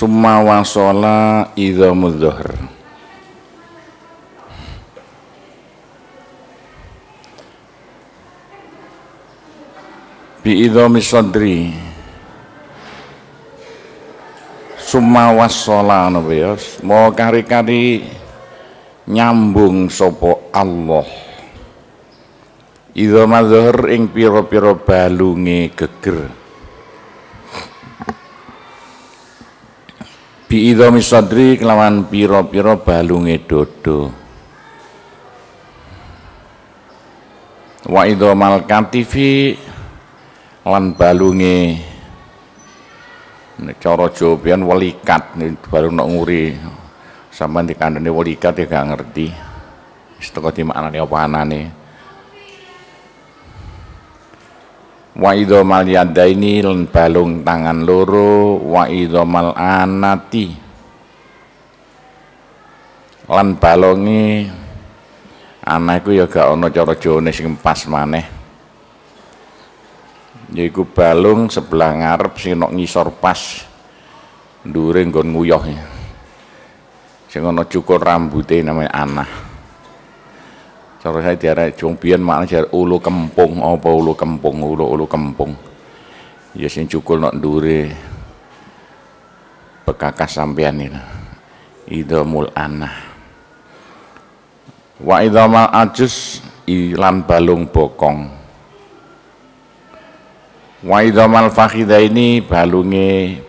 summa wasola idhamul dhuhr bi idhamis sadri summa wasola napa ya mau kari-kari nyambung sopo Allah idhamadzuhr ing pira-pira balunge geger biidhomi sadri kelawan piro pira balunge dodo wa idhomal katifi lan balunge cara jawaban welikat baru nak nguri sampean dikandani welikat ya gak ngerti wis teko di maknane apa anane wa idhamal yadaini lan balung tangan loro wa idhamal anati lan balongi anakku ya gak ono cara jawane sing pas maneh yaiku balung sebelah ngarep sing nok ngisor pas ndure nggon nguyoh sing ana cukur rambute namanya anah Cara saya tiara wong biyen makna ulu kempung apa ulu kempung ulu-ulu kempung. Ya sing cukul nak dure pekakas sampean ini. idomul anah. Wa idomal ajus ilan balung bokong. Wa idomal fakida ini balunge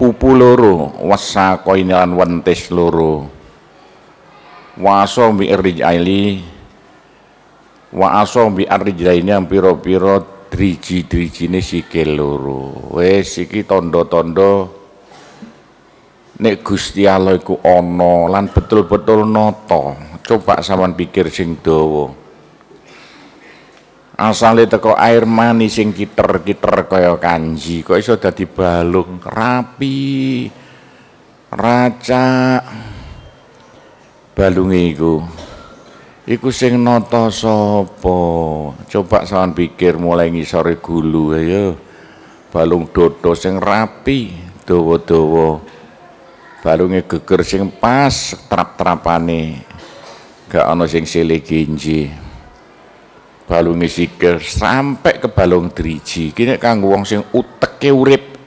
pupu loro wasa koinilan wantes loro waso bi aili wa asom bi arrijlaini piro-piro driji-drijine sikil loro wes iki tondo-tondo, nek Gusti Allah iku ana lan betul-betul noto, coba sampean pikir sing dawa asale teko air mani sing kiter-kiter kaya kanji kok iso dadi balung rapi raca balunge iku Iku sing nata sapa? Coba sampean pikir mulai ngisore gulu ayo. Ya, ya. Balung dodo sing rapi, dawa-dawa. Balunge geger sing pas, trap-trapane. Gak ana sing sile genji. Balunge sikil sampai ke balung driji. Iki nek kanggo wong sing uteke urip.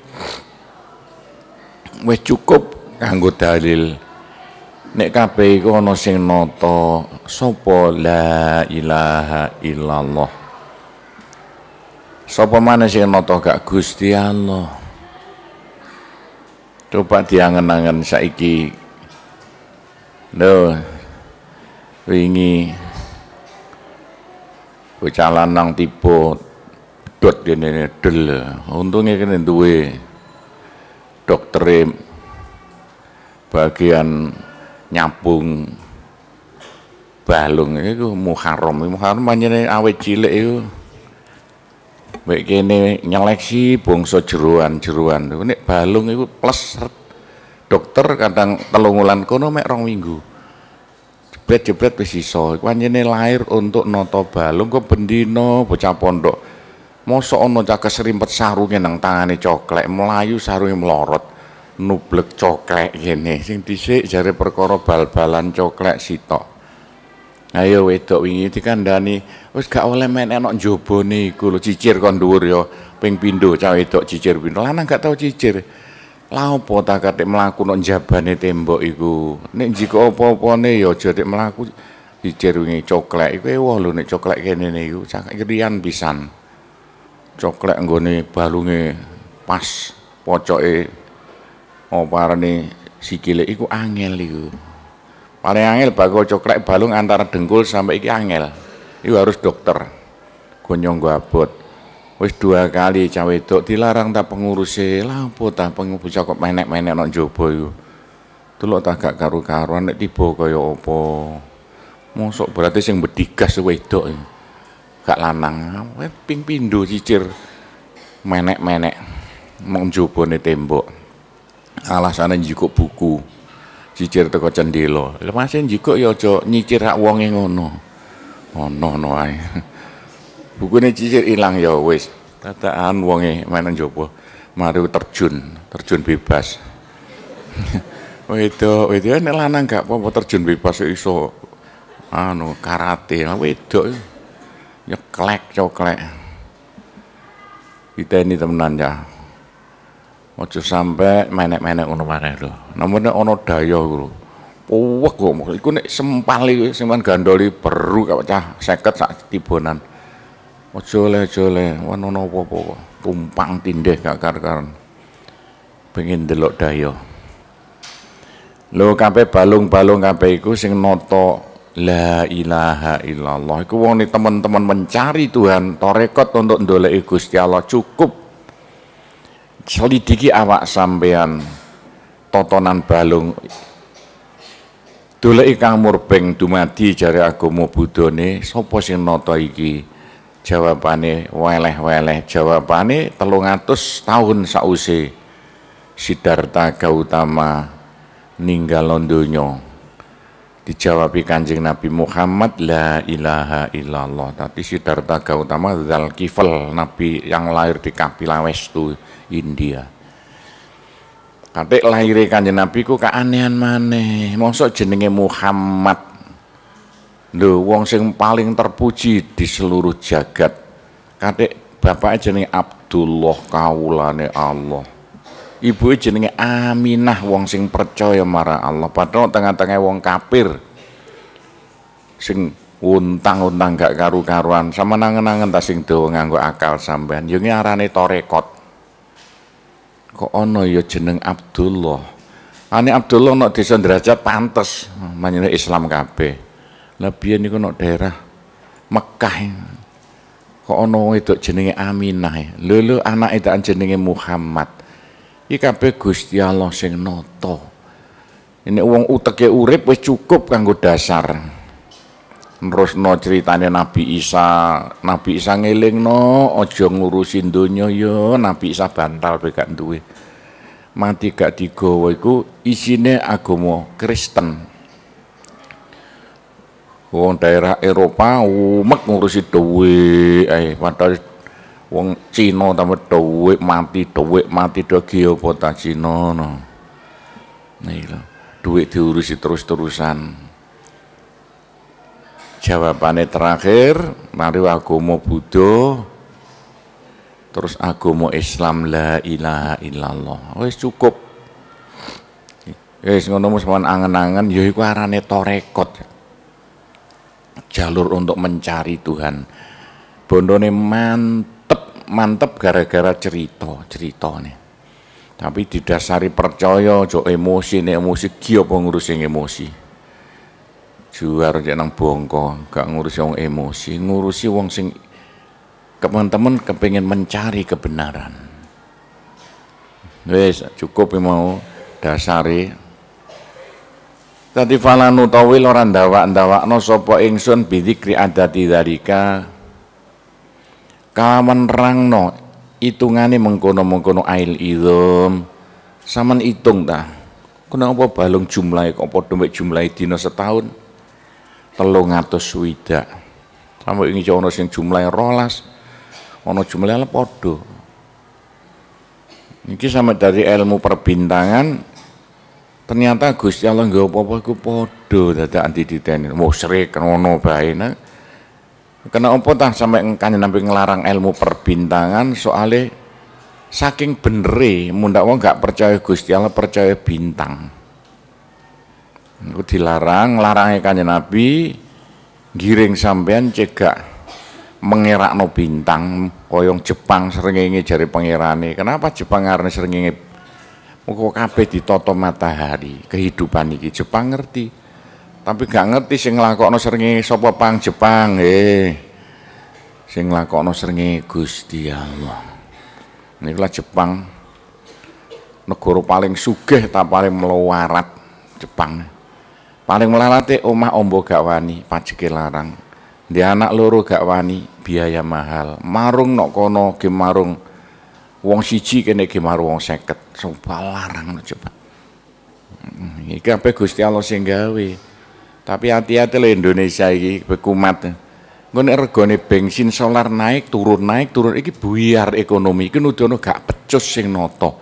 Wis cukup kanggo dalil nek kabeh iku ana sing nata sapa la ilaha illallah sapa maneh sing nata gak Gusti Allah coba diangen-angen saiki lho wingi bocah lanang tiba dot kene del untunge kene duwe doktere bagian nyambung balung itu Muharram. Muharram panjene awet cilik itu Mbak kene nyeleksi bangsa jeruan-jeruan. nih balung itu plus dokter kadang telungulan kono mek rong minggu. Jebret-jebret wis iso. panjene lahir untuk noto balung kok bendino bocah pondok. Mosok ono cah keserimpet sarunge nang tangane coklek, melayu sarunge melorot nublek coklek gini, sing dhisik cari perkara bal-balan coklek sitok ayo wedok wingi dikandani wis gak oleh main enok njobone nih, kulo cicir kon dhuwur ya ping pindho cah wedok cicir pindho lanang gak tau cicir la opo ta katik mlaku nok jabane tembok iku nek jika opo apane ya aja nek mlaku cicir wingi coklek iku wah lho nek coklek kene niku cah kirian pisan coklek nggone balunge pas pocoke apa oh, arane sikile iku angel iku. Paling angel bakal cokrek balung antara dengkul sampai iki angel. Iku harus dokter. Gonyong go abot. Wis dua kali cawe itu dilarang tak pengurusnya lampu tak pengurus kok menek-menek non jopo iku. Delok tak gak karu-karuan nek tiba kaya apa. Mosok berarti sing bedigas wedok gak lanang. ping pindho cicir menek-menek mung jobone tembok alasannya njikuk buku cicir teko cendelo lha masih njikuk ya aja nyicir rak wonge ngono ono ono ae bukune cicir ilang ya wis tataan wonge mainan jopo mari terjun terjun bebas Wedo wedo ya nek lanang gak apa-apa terjun bebas ya iso anu karate Wedo nyeklek klek coklek kita ini temenan ya Ojo sampai menek-menek ngono maneh lho. Namune ana daya lho. Puwek kok iku nek sempali simpan gandoli beru kok cah 50 sak tibonan. Ojo le ojo le, ono apa-apa kok. Tumpang tindih gak kar-karan. Pengen delok daya. Lho kape balung-balung kape iku sing noto La ilaha illallah. Iku wong teman-teman mencari Tuhan, torekot untuk ndoleki Gusti Allah cukup selidiki awak sampean totonan balung Dulek kang murbeng dumadi jari agama budone sapa sing nata iki? Jawabane weleh-weleh, jawabane atus tahun sause sidarta Gautama ninggal donya. dijawab Kanjeng Nabi Muhammad la ilaha illallah. tapi sidarta Gautama zal kifal nabi yang lahir di Kapilawes Westu. India. Kadek lahir kanjeng Nabi ku keanehan maneh. Mosok jenenge Muhammad. Lho wong sing paling terpuji di seluruh jagat. Kadek bapak jenenge Abdullah kaulane Allah. Ibu jenenge Aminah wong sing percaya marah Allah. Padahal tengah-tengah wong kapir Sing untang-untang gak karu-karuan sama nangen-nangen tasing sing do nganggo akal sampean. Jengi arane torekot kok ono ya jeneng Abdullah ane Abdullah nok desa derajat pantas, menyang Islam kabeh lah biyen niku nok daerah Mekah kok ono itu jenenge Aminah lho anak itu jenenge Muhammad iki kabeh Gusti Allah sing nata ini uang uteke urip wis cukup kanggo dasar no ceritanya Nabi Isa. Nabi Isa no, ojo ngurusin donya yo, ya. Nabi Isa bantal pe gak duwe. Mati gak digawa iku isine agama Kristen. Wong daerah Eropa umek ngurusi dhuwit ae eh, padahal wong Cina tambah dhuwit mati dhuwit mati do geopota Cina no. Nah, iya lo, duit diurusi terus-terusan jawabannya terakhir mari agama Buddha terus agama Islam la ilaha illallah wis cukup wis ngono wis angen-angen ya iku arane torekot jalur untuk mencari Tuhan bondone mantep mantep gara-gara cerita nih. tapi didasari percaya jo emosi nih emosi ki apa ngurusi emosi juar dia nang bongko gak ngurusi wong emosi ngurusi wong sing teman-teman kepengen mencari kebenaran wis cukup mau dasari tadi falanu tawil ora ndawak no sopo ingsun bidzikri adati darika kawan rangno hitungane mengkono-mengkono ail idom, saman hitung ta kenapa balung jumlahnya kok padha mek dino setahun telung atus kamu sama ini nasi sing yang rolas ono jumlahnya podo ini sama dari ilmu perbintangan ternyata Gusti Allah nggak apa-apa ku podo anti diteni Mau serik, mono baina. kena apa tah sampai kanjeng nampi ngelarang ilmu perbintangan soalnya saking beneri, mundak wong gak percaya Gusti Allah percaya bintang itu dilarang, larangnya kanjeng Nabi giring sampean cegak no bintang koyong Jepang srengenge jari pangerane. Kenapa Jepang karena srengenge? Muga kabeh toto matahari. Kehidupan ini Jepang ngerti. Tapi gak ngerti sing no srengenge sapa pang Jepang. Eh. Sing nglakokno srengenge Gusti Allah. lah Jepang negara paling sugih tak paling melawarat Jepang. Paling melalate omah ombo gak wani, pajeke larang. Di anak loro gak wani, biaya mahal. Marung nok kono ge marung wong siji kene ge marung wong seket Sumpah larang coba. Hmm, iki kabeh Gusti Allah sing gawe. Tapi hati-hati lo Indonesia iki bekumat. Ngono regane bensin solar naik turun naik turun iki buyar ekonomi iki nudono gak pecus sing noto.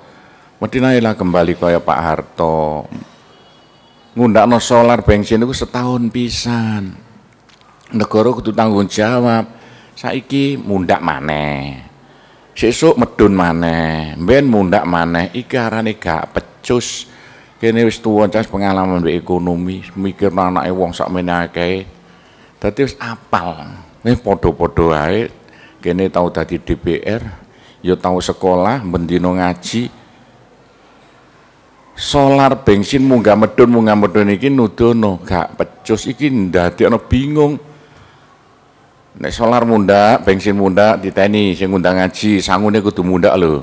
Medina lah kembali kaya Pak Harto, no solar bensin itu setahun pisan. Negara kudu tanggung jawab. Saiki mundak maneh. Sesuk medun maneh, ben mundak maneh. Iki arane gak pecus. Kene wis tuwa cas pengalaman di ekonomi, mikir anake wong sak menake Dadi wis apal. Wis padha-padha wae. Kene tau dadi DPR, ya tau sekolah, mendino ngaji, solar bensin munggah medun munggah medun iki nudono gak pecus iki ndadekno bingung nek solar munda bensin mundak diteni sing ngundang ngaji sangune kudu mundak lho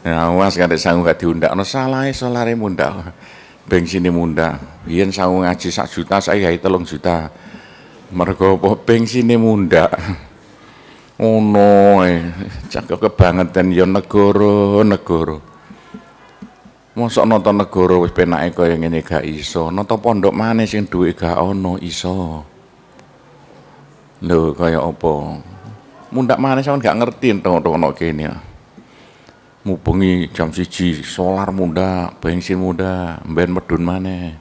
ya awas gak sangu gak diundakno salahe solare mundak bensin e mundak biyen sangu ngaji sak juta saya ya 3 juta mergo apa bensin e munda ngono oh, cakep kebangetan ya negara negara Mosok nonton negara wis penake kaya ngene gak iso, nonton pondok maneh sing duwe gak ono iso. Lho kaya apa? Mundak maneh sampean gak ngerti entuk-entuk kene. Mubengi jam siji, solar muda, bensin muda, mben medun maneh.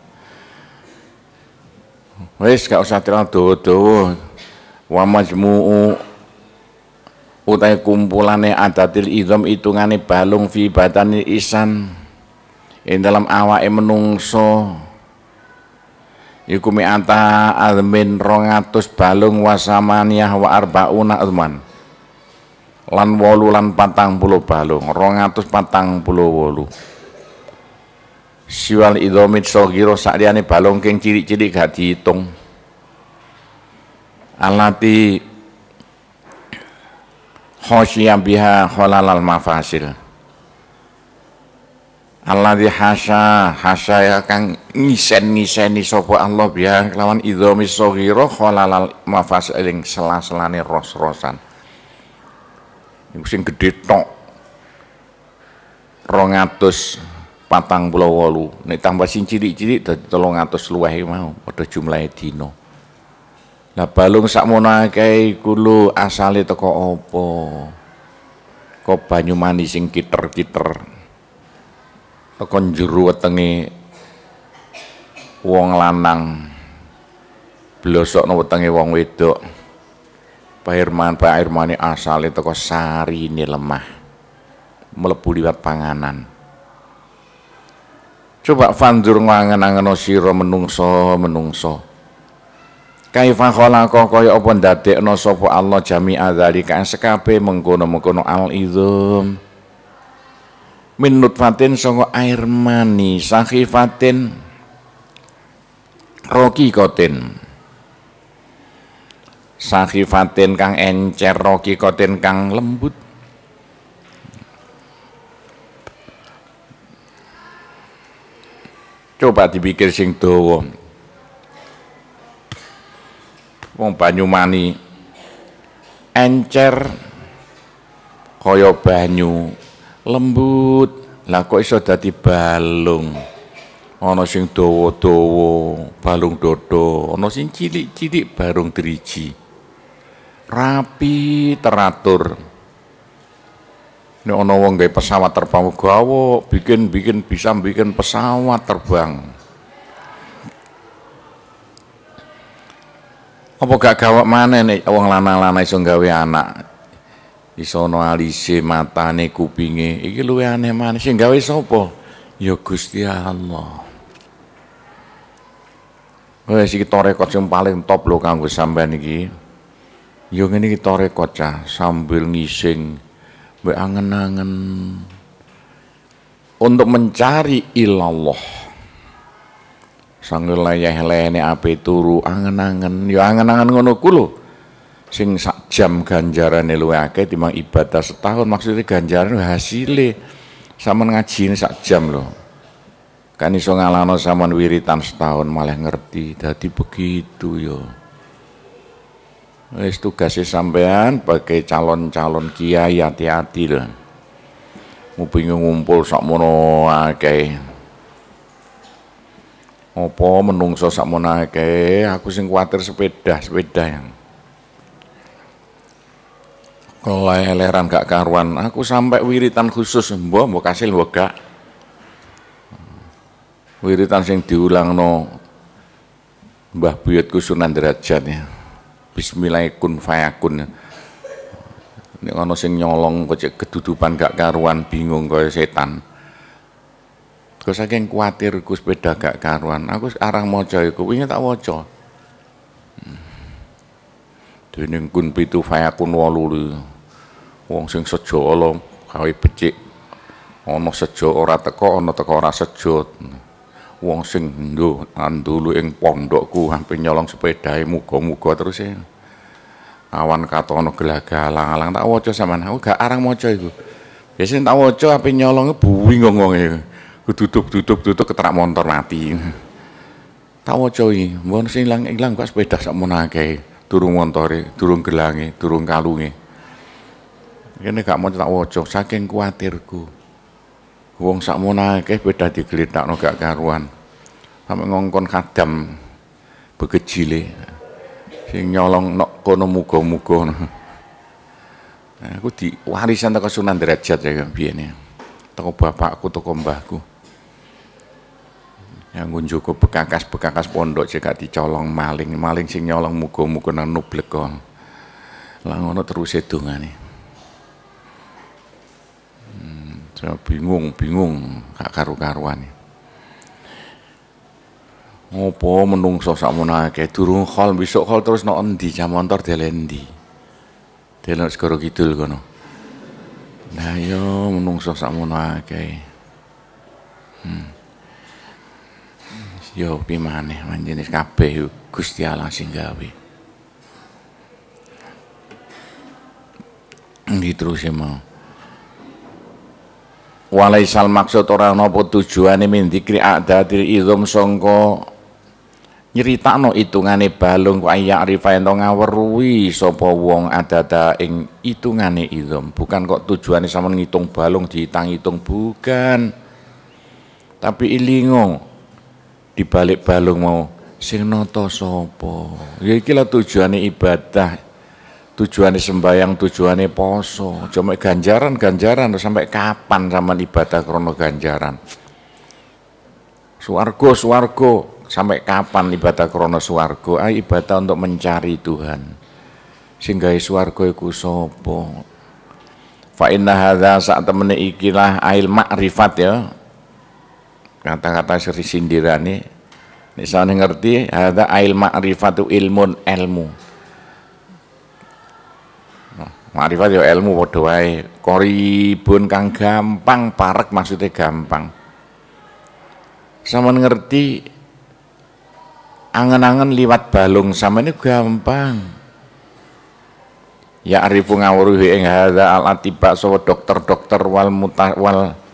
Wis gak usah terlalu dodo. dowo Wa majmu'u utai kumpulane adatil idom itungane balung fi batani isan yang dalam awak menungso iku anta admin rongatus balung wasamaniyah wa arbauna adman lan wolu lan patang puluh balung rongatus patang puluh wolu siwal idomit sogiro sakdiani balung keng ciri-ciri gak dihitung alati khosyam biha kholalal mafasil Allah di hasya hasya ya kang ngisen ngiseni sopo Allah biar kelawan idomi sogiro kholalal mafas eling selas selane ros-rosan iku sing gede tok walu. nek tambah sing cilik-cilik tolong 300 luweh mau pada jumlahe dino. lah balung sakmono akeh iku lho asale toko opo, kok banyu mani sing kiter-kiter tekan jero wetenge wong lanang blosokno wetenge wong wedok pairman pairmane asale teko sarine lemah mlebu liwat panganan coba fanzur ngangen-angeno sira menungso menungso Kaifa khalaqa kaya apa ndadekno sapa Allah jami'a zalika sekabe mengkono-mengkono al-idzum min nutfatin songo air mani sakhifatin rokikotin sakhifatin kang encer roki kotin kang lembut coba dipikir sing dawa wong banyu mani encer koyo banyu lembut lah kok iso dadi balung ana sing dawa-dawa balung dodo ana sing cilik-cilik balung driji rapi teratur ini ono wong gay pesawat terbang gawa bikin-bikin bisa bikin pesawat terbang apa gak gawak mana nih wong lana lana iso gawe anak isono alise matane kupinge iki luwe aneh maneh sing gawe sapa ya Gusti Allah wis iki torekot sing paling top lho kanggo sampean iki ya ngene iki torekot cah sambil ngising mbek angen-angen untuk mencari ilallah sanggul layah lene ape turu angen-angen ya angen-angen ngono ku lho sing sak jam ganjaran neloake, akeh timbang ibadah setahun maksudnya ganjaran hasilnya sama ngaji ini sak jam loh kan iso ngalano saman wiritan setahun malah ngerti jadi begitu yo wis tugasnya sampean pakai calon-calon kiai hati-hati loh ngupingi ngumpul sak mono akeh Opo menungso sak mono akeh aku sing kuatir sepeda sepeda yang keleleran gak karuan aku sampai wiritan khusus mbok mbok kasil mbok gak wiritan sing diulang no mbah buyut kusunan derajat ya bismillah fayakun ini ono sing nyolong kocek kedudupan gak karuan bingung kaya setan Kau saking kuatir ku sepeda gak karuan. Aku arah mojo iku, punya tak waca. Hmm dening kun pitu fayakun walu. Wong sing sejo ala gawe becik. Ana sejo ora teko, ana teko ora sejo. Wong sing ndo andulu ing pondokku hampir nyolong sepedae muga-muga terus ya Awan katono gelaga alang alang tak waca sampean. Aku gak arang maca iku. biasanya tak waca ape nyolong buwi ngongong iku. Ya. Duduk-duduk-duduk keterak motor mati. tak waca iki mbon sing ilang ilang kok sepeda sak menake durung montore, durung gelange, durung kalunge. Kene gak mau tak waca saking kuatirku. Wong sakmono akeh beda digletakno gak karuan. sampai ngongkon kadam begejile. Sing nyolong nok kono muga-muga. Nah, aku di warisan teko Sunan Derajat ya biyene. Ya. Teko bapakku, teko mbahku. Yang cukup bekakas-bekakas pondok jika dicolong maling, maling sing nyolong muga-muga nang nublek langono terus ngono terus Hmm, saya bingung-bingung kak karu-karuan. Ngopo menungso sakmono akeh durung kol besok kol terus nang di jam montor delendi. Delok segoro kidul kono. Nah yo ya, menungso sakmono akeh. Hmm ya pimaneh kape kabeh Gusti Allah sing gawe. Nggih terus ya, mau. Walaisal maksud ora napa tujuane min dzikri adatil izum sangka nyeritakno itungane balung kok ya arifa ento ngaweruhi sapa wong adada ing itungane izum bukan kok tujuane sampean ngitung balung dihitung-hitung bukan tapi ilingo di balik balung mau sing noto sopo ya iki lah ibadah tujuannya sembayang tujuannya poso cuma ganjaran ganjaran sampai kapan sama ibadah krono ganjaran suargo suargo sampai kapan ibadah krono suargo ah ibadah untuk mencari Tuhan sehingga suargo iku sopo fa inna hadza sak temene ikilah ail ma'rifat ya kata-kata nah, seri sindiran ini misalnya ngerti ada ail ma'rifatu ilmun ilmu nah, ma'rifat ya ilmu waduhai koribun kang gampang parek maksudnya gampang sama ngerti angen-angen liwat balung sama ini gampang ya arifu ngawruhi ing hadza tiba atiba sawa dokter-dokter wal mutawal. wal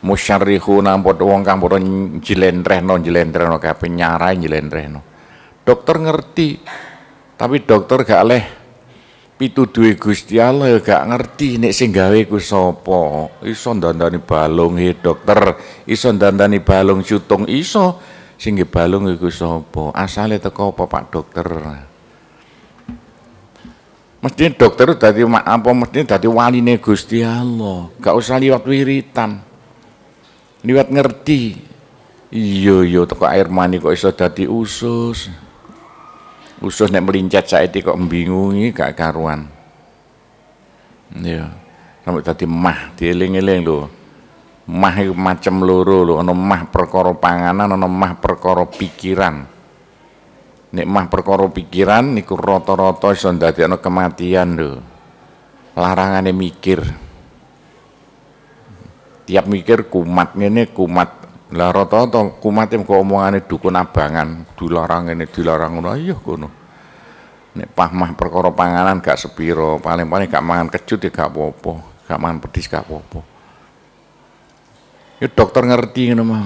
musyarrihuna nampot wong kang padha jlentrehno jlentrehno kabeh nyarai jlentrehno dokter ngerti tapi dokter gak leh duwe Gusti Allah gak ngerti nek sing gawe ku sapa iso dandani balung he dokter iso dandani balung cutung iso sing balung iku sapa asale teko apa Pak dokter mesti dokter dadi apa mesti dadi waline Gusti Allah gak usah liwat wiritan niwat ngerti iya iya toko air mani kok iso dadi usus usus nek melincet saiki kok mbingungi gak karuan iya sampai tadi mah dieling-eling lho mah itu macem loro lho ana mah perkara panganan ana mah perkara pikiran nek mah perkara pikiran niku rata-rata iso ndadekno kematian lho larangane mikir tiap mikir kumat ini kumat lah rata-rata kumat yang omongane dukun abangan dilarang ini dilarang udah iya kono ini pahmah perkara panganan gak sepiro paling-paling gak mangan kecut ya gak apa gak mangan pedis gak popo apa ya dokter ngerti ngono mau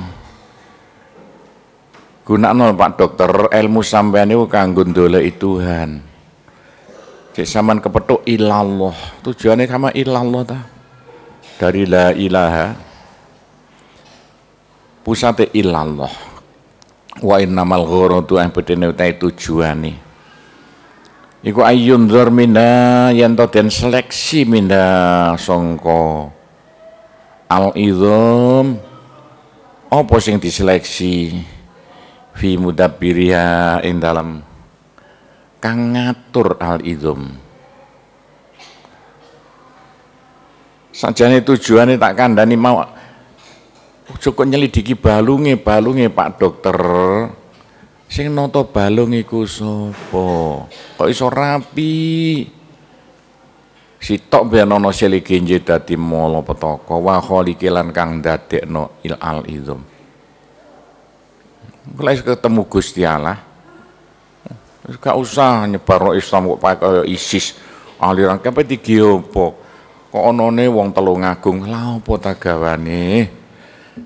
nol Pak dokter ilmu sampean niku kanggo ndoleki Tuhan Cek zaman kepetuk ilallah tujuannya sama ilallah ta dari la ilaha pusate ilallah wa innamal ghurutu yang bedene utahe tujuane iku ayun minna yen to den seleksi minna songko al idom apa sing diseleksi fi mudabbiriha ing dalam kang ngatur al idom Sajane tujuannya tak kandani mau cukup nyelidiki balungi balungi Pak Dokter. Sing Noto balungi ku sopo Kok iso rapi? biar nono seli genje dati molo petoko wa likilan kang no il al idom Kula ketemu Gusti Allah. Gak usah nyebar Islam kok pakai ISIS aliran kepe di geopok kok onone wong telung agung lha pota ta gawane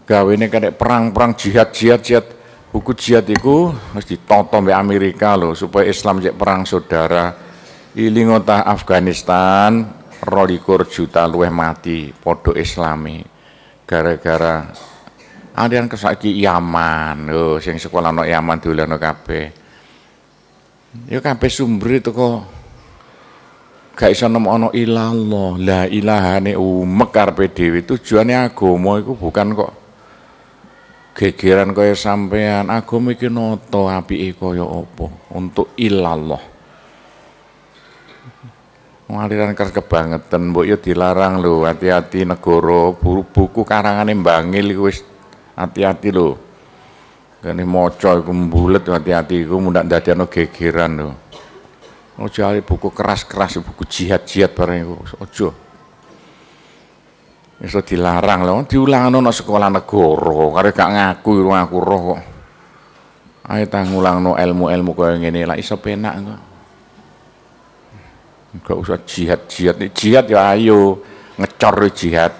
gawene kadek perang-perang jihad-jihad jihad buku jihad iku harus ditonton di Amerika loh supaya Islam cek perang saudara ilingota Afghanistan rolikur juta luweh mati podo islami gara-gara yang kesaiki Yaman loh sing sekolah no Yaman dolan no kape. ya kape sumber itu kok gak iso nemokno ilallah. La ilahane umek karepe dhewe tujuane agama iku bukan kok gegeran kaya sampean. Agama iki nata apike kaya apa untuk ilallah. aliran keras kebangetan mbok ya dilarang lho hati-hati negara buru buku karangane mbangil iku wis hati-hati lho kene maca iku mbulet hati-hati iku mundak dadekno gegeran lho Ojo ali buku keras-keras, buku jihad-jihad barang iku. Ojo. Iso dilarang lho, diulangno nang sekolah negara, Karena gak ngaku ro aku roh kok. Ayo ta ngulangno ilmu-ilmu kaya ngene lah iso penak kok. Enggak usah jihad-jihad, jihad ya ayo ngecor jihad.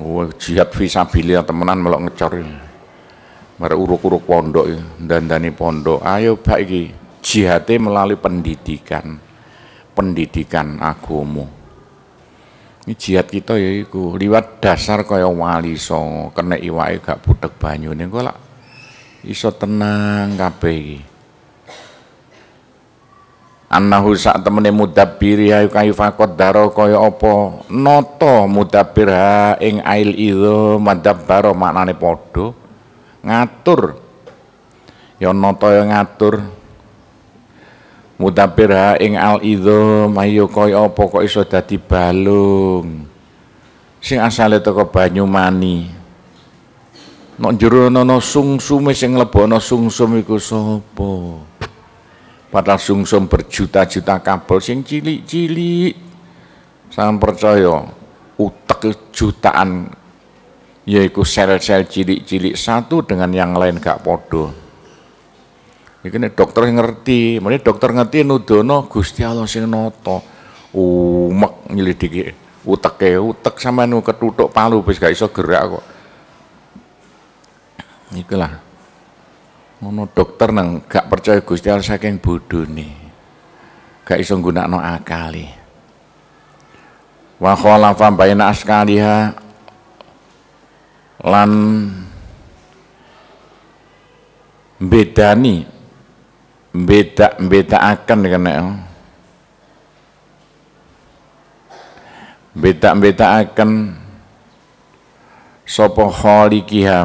Wah, oh, jihad fisabilillah temenan melok ngecor. Mare uruk-uruk pondok ya, dandani pondok. Ayo baiki jihate melalui pendidikan pendidikan agomo ini jihad kita ya iku liwat dasar kaya wali songo kena iwake gak budek banyu kok lah iso tenang kabeh iki annahu sak temene mudabbiri ya ayu fakot daro kaya apa noto mudabbir ha ing ail idza madabbara maknane padha ngatur ya noto ya ngatur mutabir ha ing al idhum ayo kaya apa kok iso dadi balung sing asale teko Banyumani nek jero ana sungsume sing mlebono sungsum iku sapa padahal sungsum berjuta-juta kabel sing cilik-cilik sampeyan percaya utek e jutaan yaiku sel-sel cilik-cilik satu dengan yang lain gak podo Iki nek dokter ngerti, mrene dokter ngerti nudono Gusti Allah sing nata. Umek nyelidiki uteke, utek sampean ketutuk palu wis gak iso gerak kok. Ikulah. Ono dokter nang gak percaya Gusti Allah saking bodhone. Gak iso nggunakno akali. Wa khalafa baina askaliha lan bedani beda beda akan dengan kena beda beda akan sopo khaliqiha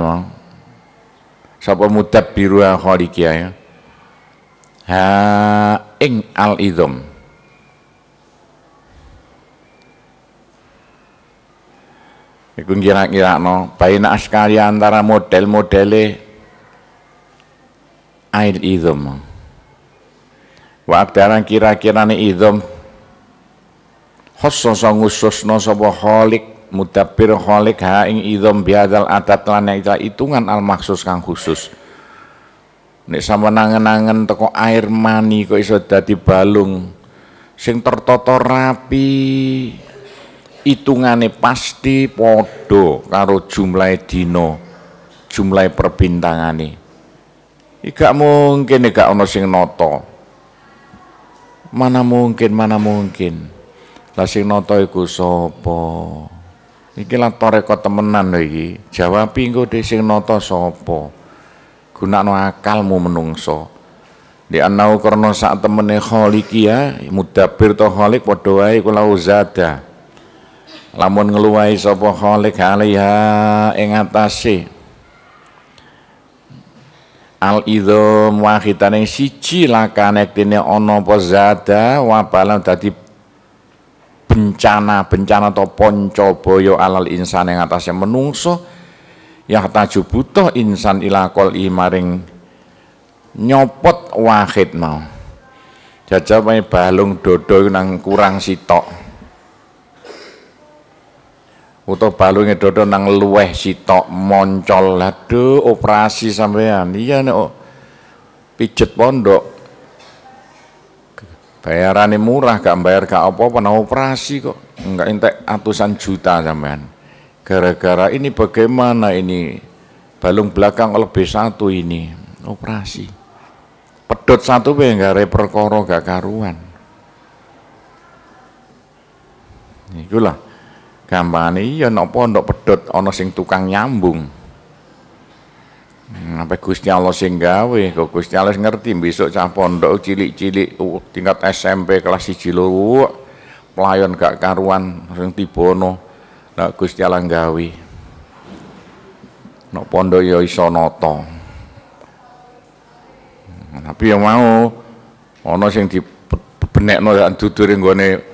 sopo mudabbiruha khaliqiha ya ha ing al idom. Iku kira kira no, baina askari antara model-modele ail idom, adaran kira-kira ni idham khososa ngususna sapa holik, mudabir holik ha ing idom biadal adat lan hitungan al maksus kang khusus ini sama nangen-nangen toko air mani kok iso dadi balung sing tertoto rapi hitungane pasti podo, karo jumlah dino, jumlah perbintangan ini gak mungkin gak ana sing noto. Mana mungkin, mana mungkin. Lah sing sopo. iku sapa? Iki lah toreko temenan iki. Jawab engko de sing noto sapa? Gunakno akalmu menungso. Di anau karena saat temene kholiki ya, mudabir to kholik padha wae kula uzada. Lamun ngeluwahi sapa kholik alaiha ing atase al idom wahitan yang siji lakane kene ana apa zada wabalan dadi bencana bencana atau boyo alal insan yang atasnya menungso ya taju butuh insan ilakol imaring nyopot wahid mau jajah balung dodo nang kurang sitok utuh balungnya dodo nang luweh sitok moncol aduh operasi sampean iya nih oh. pijet pondok bayarannya murah gak bayar gak apa pernah operasi kok enggak entek atusan juta sampean gara-gara ini bagaimana ini balung belakang lebih satu ini operasi pedot satu be enggak reperkoro gak karuan itulah gampane ya nopo ndok pedot ono sing tukang nyambung hmm, Apa Gusti Allah sing gawe, kok Gusti Allah ngerti besok cah pondok cilik-cilik uh, tingkat SMP kelas 1 pelayon pelayan gak karuan sing tibono nek Gusti Allah gawe. Nek pondok ya iso nata. Hmm, tapi yang mau ono sing dibenekno ya dudur nggone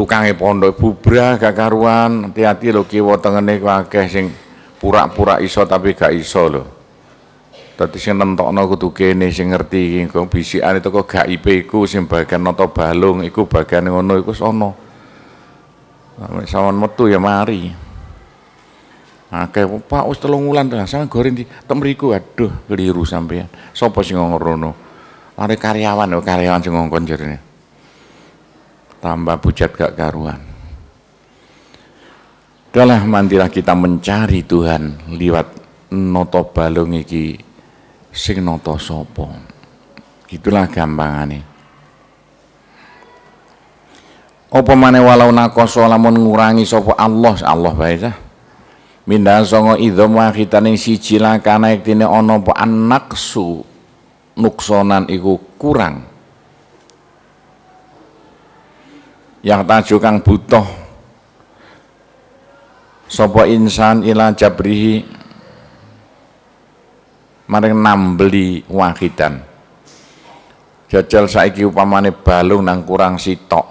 tukange pondok bubrah gak karuan hati-hati lo kiwa tengene akeh sing pura-pura iso tapi gak iso lo. dadi sing nentokno kudu kene sing ngerti iki kok bisikan itu kok gak IP iku sing bagian noto balung iku bagian ngono iku wis sawan metu ya mari akeh Pak wis telung wulan ta sampe gore ndi aduh keliru sampean sapa sing ngono ada karyawan oh, karyawan sing ngongkon jarene tambah pucat gak karuan. Dalam mantilah kita mencari Tuhan liwat noto balung iki sing noto sopo. Itulah gampangane. Apa mana walau nakoso lamun ngurangi sopo Allah Allah bae Minda songo idhom wahitane siji lakana ono po anak su nuksonan iku kurang yang tajukang kang butuh sopo insan ila jabrihi maring nambeli wahidan jajal saiki upamane balung nang kurang sitok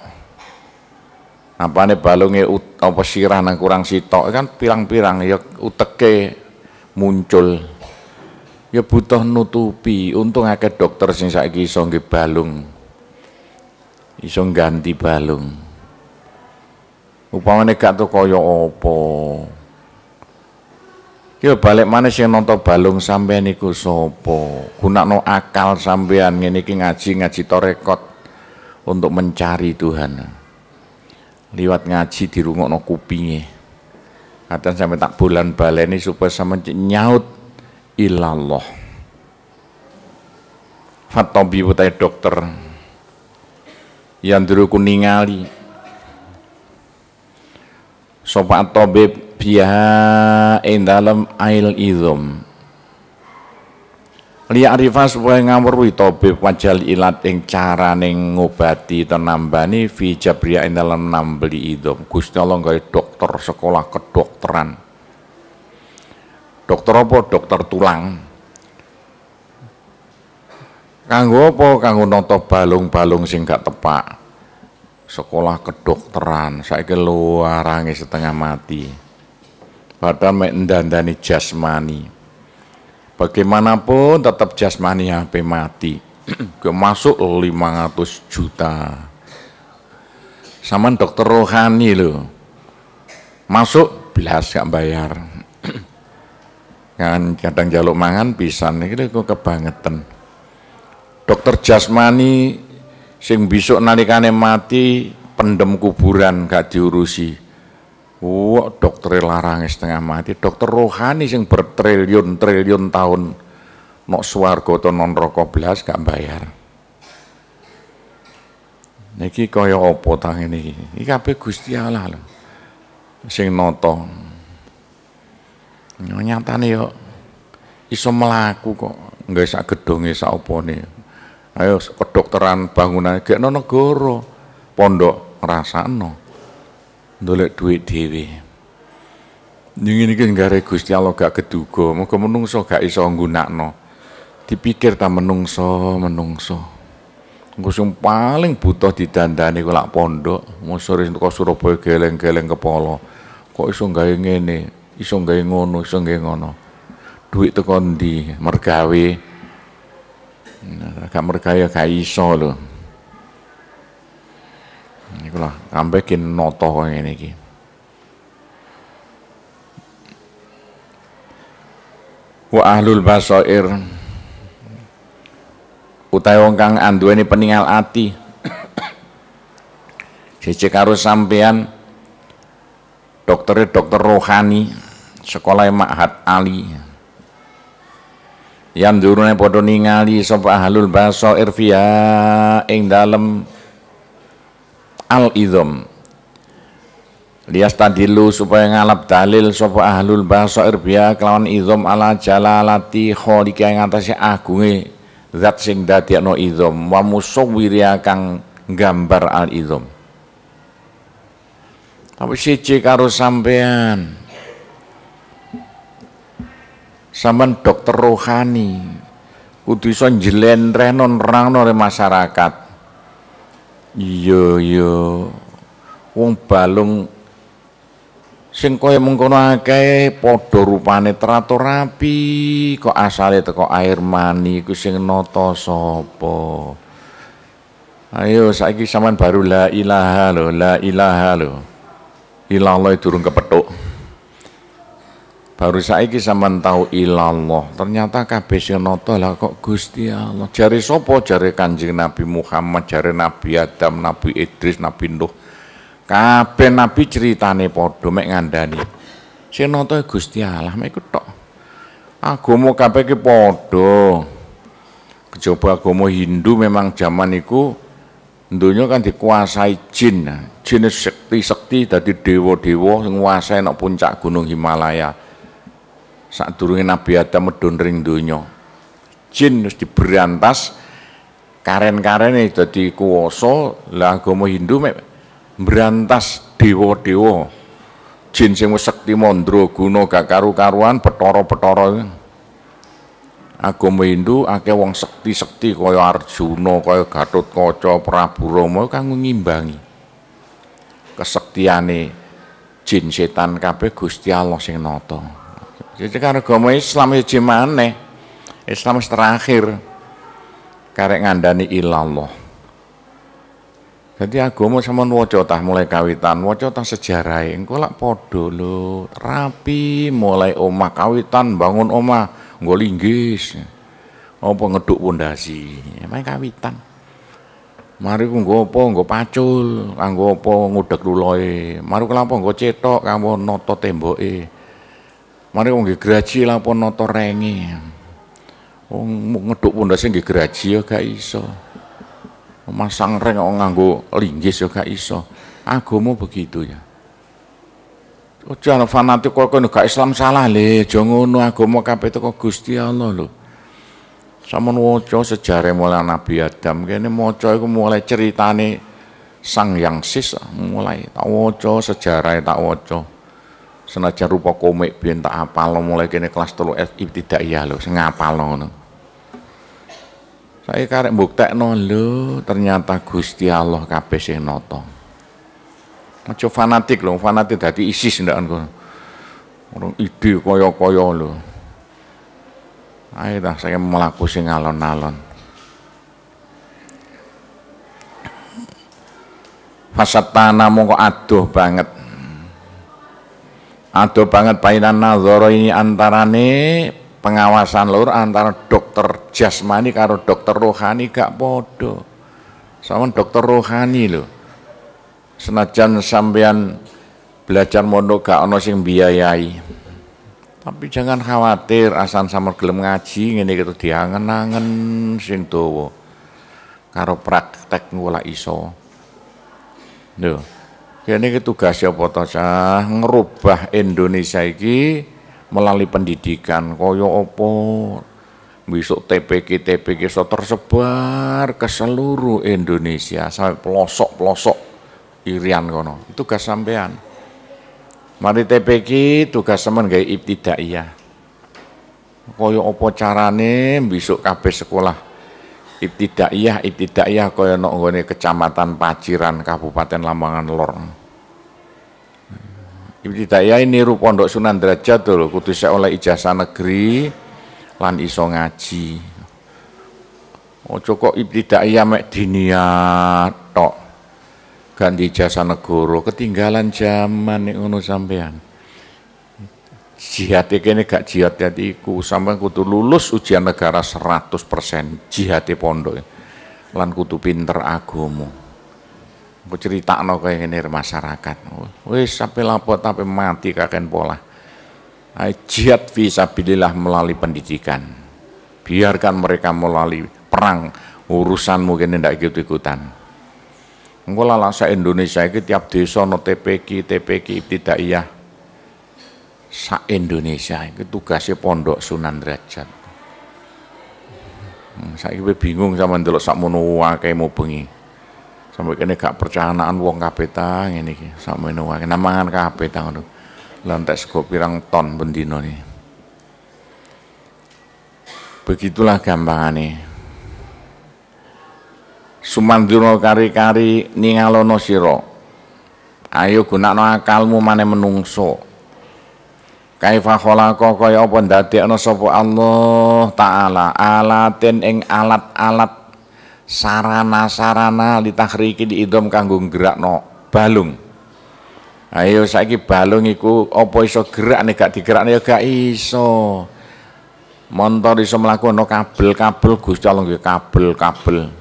apane balunge apa sirah nang kurang sitok kan pirang-pirang ya uteke muncul ya butuh nutupi untung akeh dokter sing saiki iso balung iso ganti balung upamane gak tuh kaya apa Yo balik mana sih nonton balung sampean niku sopo gunakno akal sampean ngene iki ngaji ngaji torekot untuk mencari Tuhan liwat ngaji di no kupingnya. kadang sampai tak bulan baleni supaya sama nyaut ilallah Fatobi utai dokter yang dulu ningali, sopat tobib biha ing dalam ail idhum liya'rifa supaya ngawruhi tabib wajal ilat ing carane ngobati tenambani fi jabriya ing dalam nambeli idom Gusti Allah gawe dokter sekolah kedokteran dokter apa dokter tulang Kanggo apa? Kanggo nonton balung-balung sing gak tepak. Sekolah kedokteran saya saiki luarange setengah mati. Padahal mek ndandani jasmani. Bagaimanapun tetap jasmani HP mati. Masuk 500 juta. Sama dokter rohani lo Masuk belas gak bayar. kan kadang jaluk mangan pisan nih kok kebangetan dokter jasmani sing besok nalikane mati pendem kuburan gak diurusi wah dokter larang setengah mati dokter rohani sing bertriliun triliun tahun nok swarga to non rokok belas gak bayar niki kaya apa ta ini ini, iki Gusti Allah sing nata nyatane yo iso melaku kok nggawe sak gedhonge sak opone ayo kedokteran bangunan gak no negara pondok Rasa no, ndolek duit dhewe ini iki nggare Gusti Allah gak keduga Mau menungso gak iso no, dipikir tak menungso menungso engko paling butuh didandani dandani lak pondok musore sing Surabaya geleng-geleng kepala kok iso gak ngene iso gak ngono iso gak ngono duit teko ndi mergawe Nah, gak mergaya gak iso lho. ini lah sampai ki noto kaya ngene ki. Wa ahlul basair utai wong kang anduweni peningal ati. Jece karo sampean dokternya dokter rohani sekolah Makhat Ali yang durune padha ningali sapa ahlul baso fiha ing dalem al idham. Lias tadilu supaya ngalap dalil sapa ahlul baso biha kelawan idom ala jalalati khalika ing atase agunge zat sing dadekno idom wa musawwira kang gambar al idom Tapi siji karo sampean sampean dokter rohani kudu iso njlentren nerangno oleh masyarakat iya iya wong balung sing kaya mengkono akeh padha rupane teratur rapi kok asale teko air mani iku sing nata sapa ayo saiki sampean baru la ilaha lo, la ilaha ilaloi ilallah durung kepethuk baru saya saiki sampean tahu ilallah ternyata kabeh sing nata lah kok Gusti Allah jari Sopo, jari Kanjeng Nabi Muhammad jari Nabi Adam Nabi Idris Nabi Nuh kabeh nabi ceritane padha mek ngandani sing nata ya Gusti Allah mek iku tok agama kabeh ki padha kejaba agama Hindu memang zaman iku dunia kan dikuasai jin jin sekti-sekti dari dewa-dewa yang menguasai puncak gunung Himalaya saat durungin Nabi Adam medun ring donya. Jin harus diberantas karen-karene tadi kuoso, lah agama Hindu mek berantas dewa-dewa. Jin sing wis sekti mondro, guno gak karu-karuan petoro petoro, Agama Hindu akeh wong sekti-sekti kaya Arjuna, kaya Gatotkaca, Prabu Rama kanggo ngimbangi kesektiane jin setan kabeh Gusti Allah sing nata. Jadi kan agama Islam ya gimana? Islam terakhir. Karek ngandani ilallah. Jadi agama sama wajotah mulai kawitan, wajotah sejarah. Engko lak podo lho, rapi mulai omah kawitan, bangun omah nggo linggis. Apa ngeduk pondasi. Ya, main kawitan. Mari ku nggo apa, nggo pacul, kanggo apa ngudeg luloe. Mari ku lapo nggo cetok kanggo noto temboke. Mari wong graji lapor nata rengi. Wong ngeduk pun nggih graji ya gak iso. Masang reng wong nganggo linggis ya gak iso. Agama begitu ya. Ojo fanatik kok kono gak Islam salah le, aja ngono agama kabeh teko Gusti Allah lho. Sampun waca sejarah mulai Nabi Adam kene maca iku mulai ceritane Sang Yang Sis mulai tak waca sejarah tak waca senajan rupa komik biyen tak apal mulai kene kelas 3 iya lho sing ngapal ngono saya karek mbuktekno lho ternyata Gusti Allah kabeh sing nata aja fanatik lho fanatik dadi ISIS ndak ngono orang ide kaya koyo lho ayo dah saya melaku sing alon-alon Fasatana mongko aduh banget Aduh banget painan nazara ini nih pengawasan lur antara dokter jasmani karo dokter rohani gak podo. Sama dokter rohani lho. Senajan sampean belajar mondok gak ono sing biayai. Tapi jangan khawatir asan samar gelem ngaji ngene gitu diangen-angen sing dawa. Karo praktek ngolah iso. Lho. Kene iki tugas ya to cah ngerubah Indonesia iki melalui pendidikan Koyo opo, besok TPK TPK so tersebar ke seluruh Indonesia sampai pelosok pelosok Irian kono itu tugas sampean mari TPK tugas semen tidak ibtidaiyah koyo opo carane besok kabeh sekolah ibtidaiyah ibtidaiyah kaya ana kecamatan Paciran Kabupaten Lamongan Lor. Ibtidaiyah ini niru Pondok Sunan Derajat lho kudu oleh ijazah negeri lan iso ngaji. Ojo kok ibtidaiyah mek diniat tok ganti ijazah negara ketinggalan zaman nek ngono sampean jihad ini gak jihad jadi iku sampai kudu lulus ujian negara 100% jihad e pondok e. lan kudu pinter agomo aku cerita no kayak ini masyarakat wis sampai lapor tapi mati kakek pola jihad visabilillah melalui pendidikan biarkan mereka melalui perang urusan mungkin tidak ikut ikutan Enggak lah Indonesia itu tiap desa no TPK TPK tidak iya sa Indonesia itu tugasnya pondok Sunan Derajat hmm, saya juga bingung sama dulu sak menua kayak mau bengi sampai kene gak percanaan wong kapetang ini sak menua namangan kapetang ta Lantai lan pirang ton bendino nih begitulah gampangane sumandurna kari-kari ningalono siro. ayo gunakno akalmu mana menungso kaifa khalaqa kaya apa ndadekno sapa Allah taala alatin ing alat-alat sarana-sarana idom diidom kanggo gerakno balung ayo iya, saiki balung iku apa iso gerak nek gak digerakne ya gak iso montor iso mlaku ana kabel-kabel Gusti Allah nggih kabel-kabel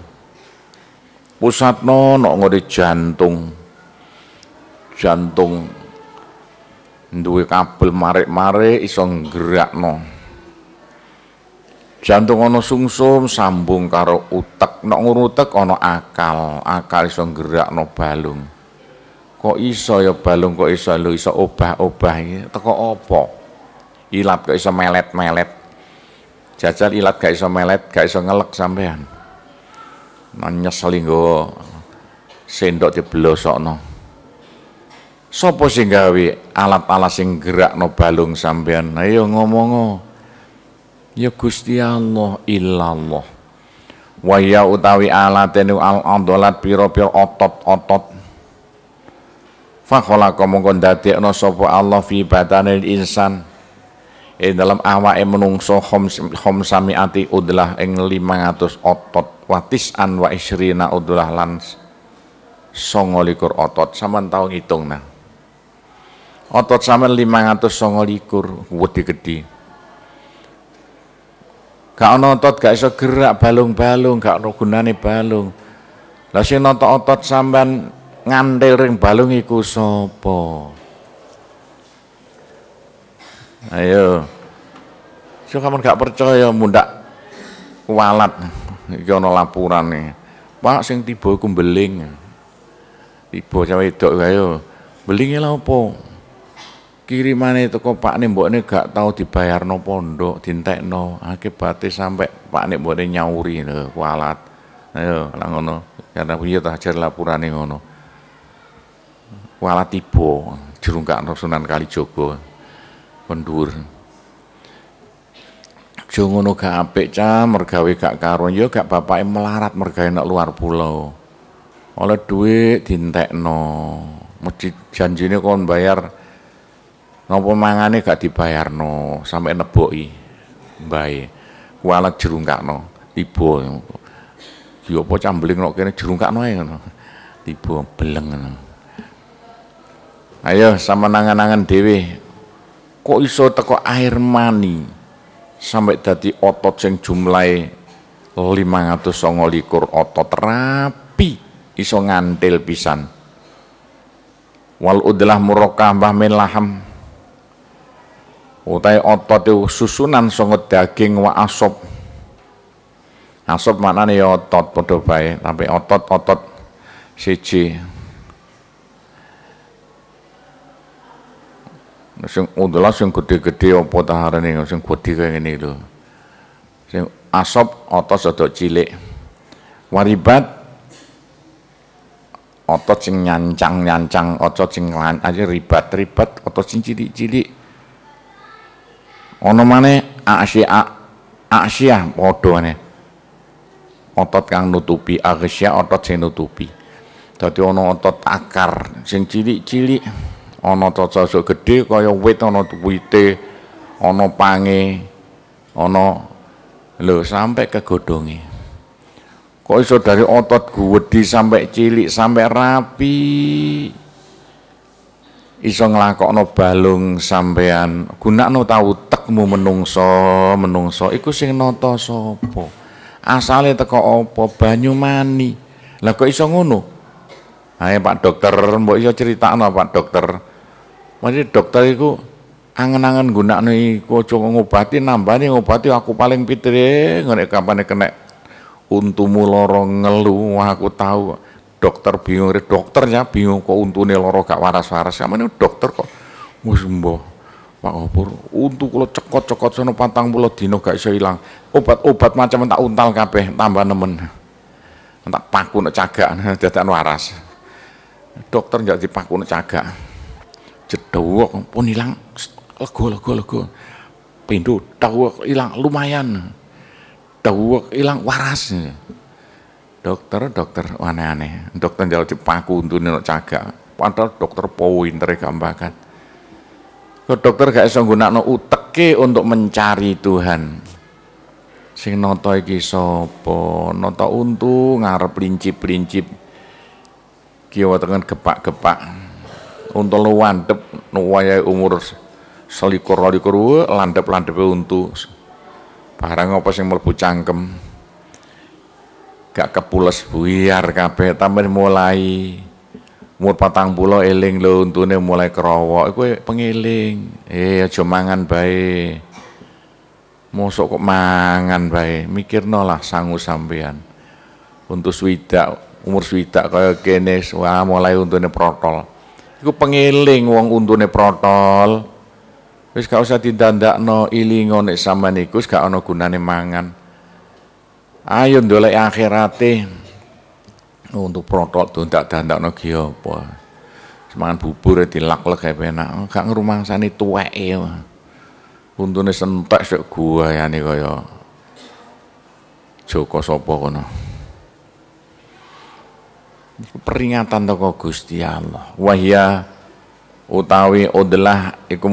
pusatno no ngene jantung jantung duwe kabel mare marik iso gerakno. jantung ana sungsum sambung karo utek nek ngono utek ana akal akal iso gerakno balung kok iso ya balung kok iso lho iso obah-obah iki teko apa ilat kok iso melet-melet jajal ilat gak iso melet gak iso ngelek sampean nanya nggo sendok diblosokno Sopo sing gawe alat-alat sing gerak no balung sampean? Ayo iya, ngomong ngomongo. Ya Gusti Allah illallah. ya utawi alatene al adolat pira-pira otot-otot. komongon mongko ndadekno sapa Allah fi batanil insan. Ing dalam awake menungso khom samiati udlah ing 500 otot wa an wa isrina udlah lan 29 otot saman tau ngitung nah otot sampean 529 wedi-gedi. Gak ono otot gak iso gerak balung-balung, gak ono gunane balung. Lah sing nonton otot sampean ngantil ring balung iku sapa? Ayo. So kamu gak percaya mundak kualat iki ana lapurane. Pak sing tiba iku beling. Tiba cewek ayo. Belinge lha opo? kiriman itu kok Pak ini gak tahu dibayar no pondok, no akibatnya sampai Pak ini nyauri lho kualat. Ayo Langono Karena punya tajar laporan ini ngono. Kualat tiba no Sunan jogo, Pendur. jongono ngono gak apik cah, mergawe gak karun, ya gak bapaknya melarat mergawe nek luar pulau. Oleh duit no, Mesti janjine kon bayar Ngopo mangane gak no sampai neboi, mbae. Kualat jerungkakno tiba. Ya apa cambling nok kene jerungkakno yang ngono. Tiba beleng no. Ayo sama nangan-nangan dewe, Kok iso teko air mani sampai dadi otot sing jumlahe 529 otot rapi iso ngantil pisan. Wal udlah mbah min laham utai otot itu susunan sangat daging wa asop asop mana nih ya otot podobai tapi otot-otot siji sing udahlah sing gede-gede apa taharane sing gede kayak gini itu sing asop otot sedo cilik waribat otot sing nyancang-nyancang otot sing lan aja ribat-ribat otot sing cilik-cilik ono mana? asyiah asyiah padha otot kang nutupi aghsyah otot sing nutupi dadi ono otot akar sing cilik-cilik otot sosok gede, kaya wit ono wite ono pange ono lo sampai ke godhonge kok iso dari otot guwedi sampai cilik sampai rapi iso nglakokno balung sampean gunakno tahu tekmu menungso menungso iku sing nata sapa asale teko apa Banyumani lah kok iso ngono ae Pak dokter mbok iso critakno Pak dokter Maksudnya dokter iku angen-angen gunakno iku aja ngobati nambani ngobati aku paling pitre ngene kapan kena untumu loro ngelu aku tahu dokter bingung, dokternya bingung kok untune loro gak waras-waras. Sama ini dokter kok wis mbah Pak opur. untuk kalau cekot-cekot sono pantang pulau dino gak bisa hilang. Obat-obat macam tak untal kabeh tambah nemen. Tak paku caga, cagak dadan waras. Dokter nggak dipaku nak cagak. Jedewok pun hilang lego lego lego. Pindu dawok hilang lumayan. Dawok hilang waras dokter dokter aneh-aneh dokter jalan cepaku untuk nino caga. padahal dokter poin mereka gambakan ke dokter gak iso no uteke untuk mencari Tuhan sing noto iki sopo noto untu ngarep lincip-lincip kiwa tengen gepak-gepak untu wandep, nuwaya umur selikur-likur landep landep e untu barang apa sing melebu cangkem gak kepules buyar kape tambah mulai umur patang pulau eling lo untune mulai kerowok aku pengiling eh aja mangan bae mosok kok mangan baik, mikir nolah sangu sampean untuk swidak umur swidak kaya kene wah mulai untune protol aku pengiling uang untune protol wis gak usah didandakno ilingo nek sampean iku gak ana gunane mangan ayo ndolek akhirate oh, untuk protok tundak dandakno ki apa Semangat bubur dilaklek ae penak oh, gak ngrumangsani tuweke untune sentek ya niko kaya Joko Sopo. kono peringatan toko Gusti Allah wahya utawi odelah iku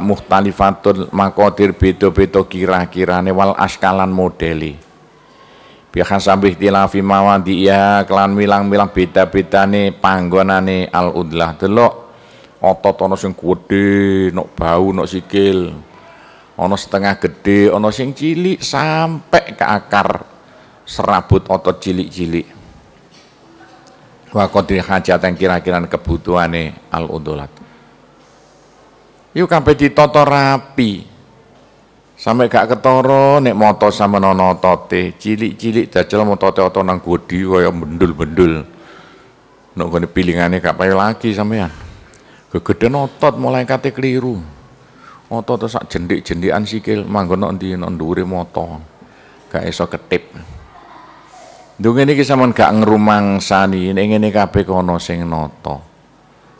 muhtalifatul makotir beda-beda kira-kirane wal askalan modeli bihasabih tilafi mawadi ya kelan milang-milang beda-bedane nih al udlah delok otot ono sing kude nok bau nok sikil ono setengah gede ono sing cilik sampai ke akar serabut otot cilik-cilik wa qadri yang kira-kira nih al udlah yuk sampai ditoto rapi Sampai gak ketara nek mata samenono tote, cilik-cilik dajal motote oto nang godi kaya bendul-bendul. Nek ngene pilingane gak payu lagi sampean. Gegeden otot mulai kate keliru. Otot sak jendik-jendikan sikil manggon nang ndi nang dhuwure mata. Gak iso ketip. dong ini sampean gak ngrumangsani, nek ngene kabeh kono sing nata.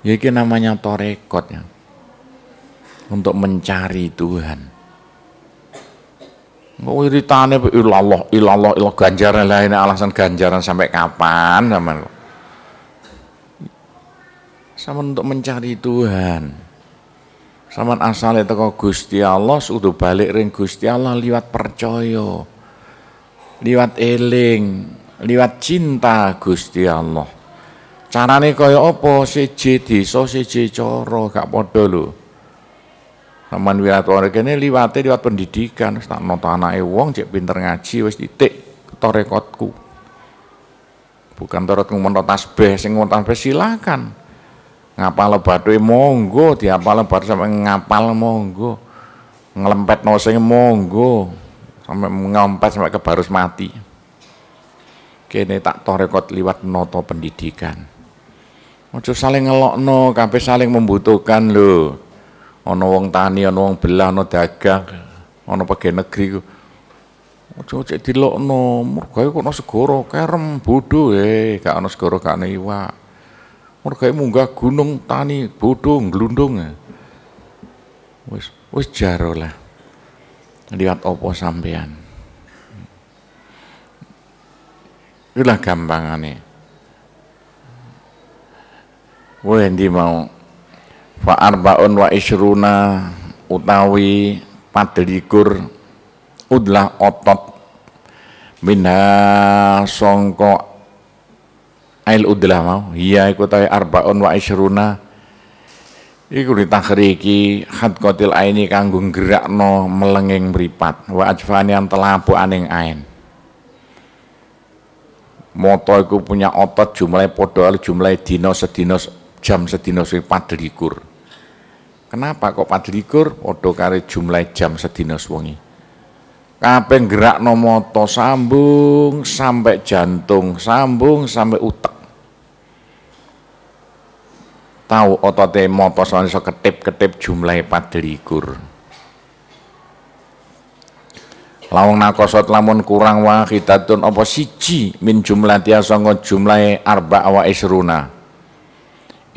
Ya iki namanya torekot ya. Untuk mencari Tuhan. Oh, iritane ilallah ilallah ilah ganjaran lain alasan ganjaran sampai kapan sama Sama untuk mencari Tuhan. Sama asal itu kok Gusti Allah sudah balik ring Gusti Allah liwat percaya, liwat eling, liwat cinta Gusti Allah. Carane kaya apa siji desa siji cara gak padha lho. Taman Wiratoara kene liwate liwat pendidikan, tak noto anak wong cek pinter ngaji wis titik torekotku. Bukan torot ngumono tasbih, sing ngumono tasbih silakan. Ngapal bathwe monggo, diapal bar sampai ngapal monggo. ngelempet no sing monggo. ngelempet sampai ke kebarus mati. Kene tak torekot liwat noto pendidikan. Ojo saling ngelokno, kabeh saling membutuhkan loh ono wong tani ono wong belah ono dagang ono pegawai negeri ku Ojo cek dilokno mergo kok ana segoro, kerem bodho eh gak ono segoro gak ono iwak mergo munggah gunung tani bodho glundung eh. wis wis jaro lah lihat opo sampean itulah gampangane Wah, yang mau fa arbaun wa isruna utawi padelikur udlah otot minha songko ail udlah mau iya iku tawi arbaun wa isruna iku ditakhriki had kotil aini kanggung gerakno melengeng beripat wa ajfani yang telapu aning ain moto iku punya otot jumlahnya podol jumlahnya dinos sedinos jam sedina sing padelikur Kenapa kok padlikur padha kare jumlah jam sedina Kape Kabeh gerak nomoto sambung sampai jantung, sambung sampai utek. Tahu otot mata soalnya so ketip-ketip jumlah padlikur. Lawang nakosot lamun kurang wah wahidatun apa siji min jumlah tiasa jumlah arba awa isruna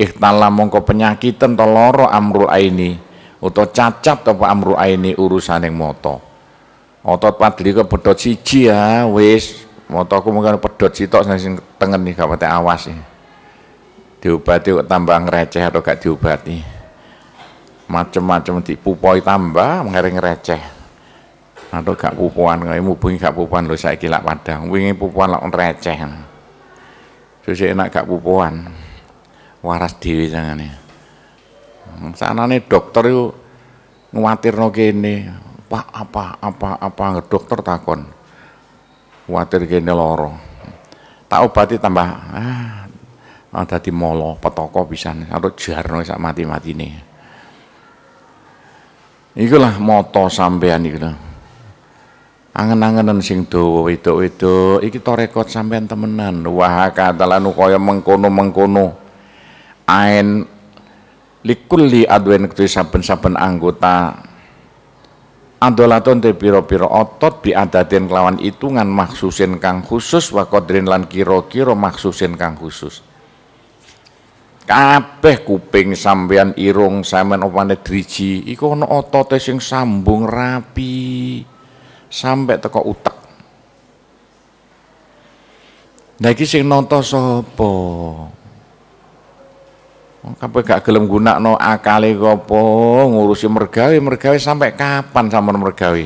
ikhtala mongko penyakitan to loro amrul aini uto cacat apa amrul aini urusan yang moto otot ke pedot siji ya wis aku mungkin pedot si tok sing tengen nih kabate awas ya diobati kok tambah ngereceh atau gak diobati macem-macem di pupoi tambah mengering receh atau gak pupuan mau bunyi gak pupuan lo saya lak padang, bunyi pupuan lak receh susah enak gak pupuan waras ya, sana nih dokter iku nguwatirno kene, Pak apa apa apa dokter takon. Kuwatir gini lara. Tak obati tambah ah ada ah, di molo petoko pisan atau jarno sak mati-matine. Ikulah moto sampean iku lho. Angen-angenen sing dawa itu itu, iki to sampean temenan. Wah katalan kaya mengkono-mengkono ain likulli adwen ketui saben-saben anggota adolatun te piro-piro otot bi adatin kelawan ngan maksusin kang khusus wa kodrin lan kiro-kiro maksusin kang khusus kabeh kuping sampean irung sampean opane driji iku ana otote sing sambung rapi sampai teko utek Nah iki sing nata sapa? Kabeh gak gelem gunakno akale apa ngurusi mergawe, mergawe sampai kapan sampean mergawe?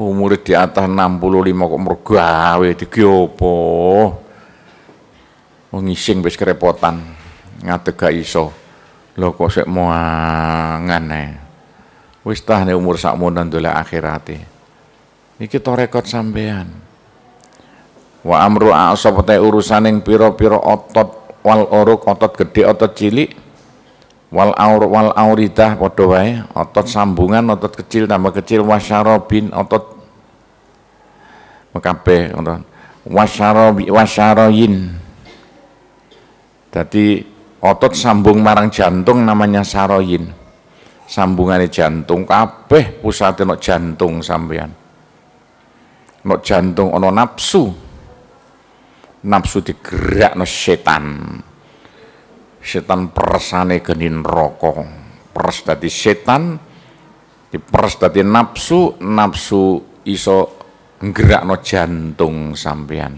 umur di atas enam puluh lima kok mergawe di apa? Wong ngising wis kerepotan, ngadeg gak iso. Lho kok sik mangan ae. Wis tahne umur sakmono ndolek akhirati Iki to rekod sampean. Wa amru asabate urusan ing pira piro otot wal uruk otot gede otot cilik wal aur wal auridah padha wae otot sambungan otot kecil tambah kecil wasyarobin otot kabeh ngoten wasyarobi wasyaroyin jadi otot sambung marang jantung namanya saroyin sambungane jantung kabeh pusate nok jantung sampean nok jantung ono nafsu nafsu no setan setan persane genin rokok, pers dadi setan di dipers dadi nafsu nafsu iso no jantung sampean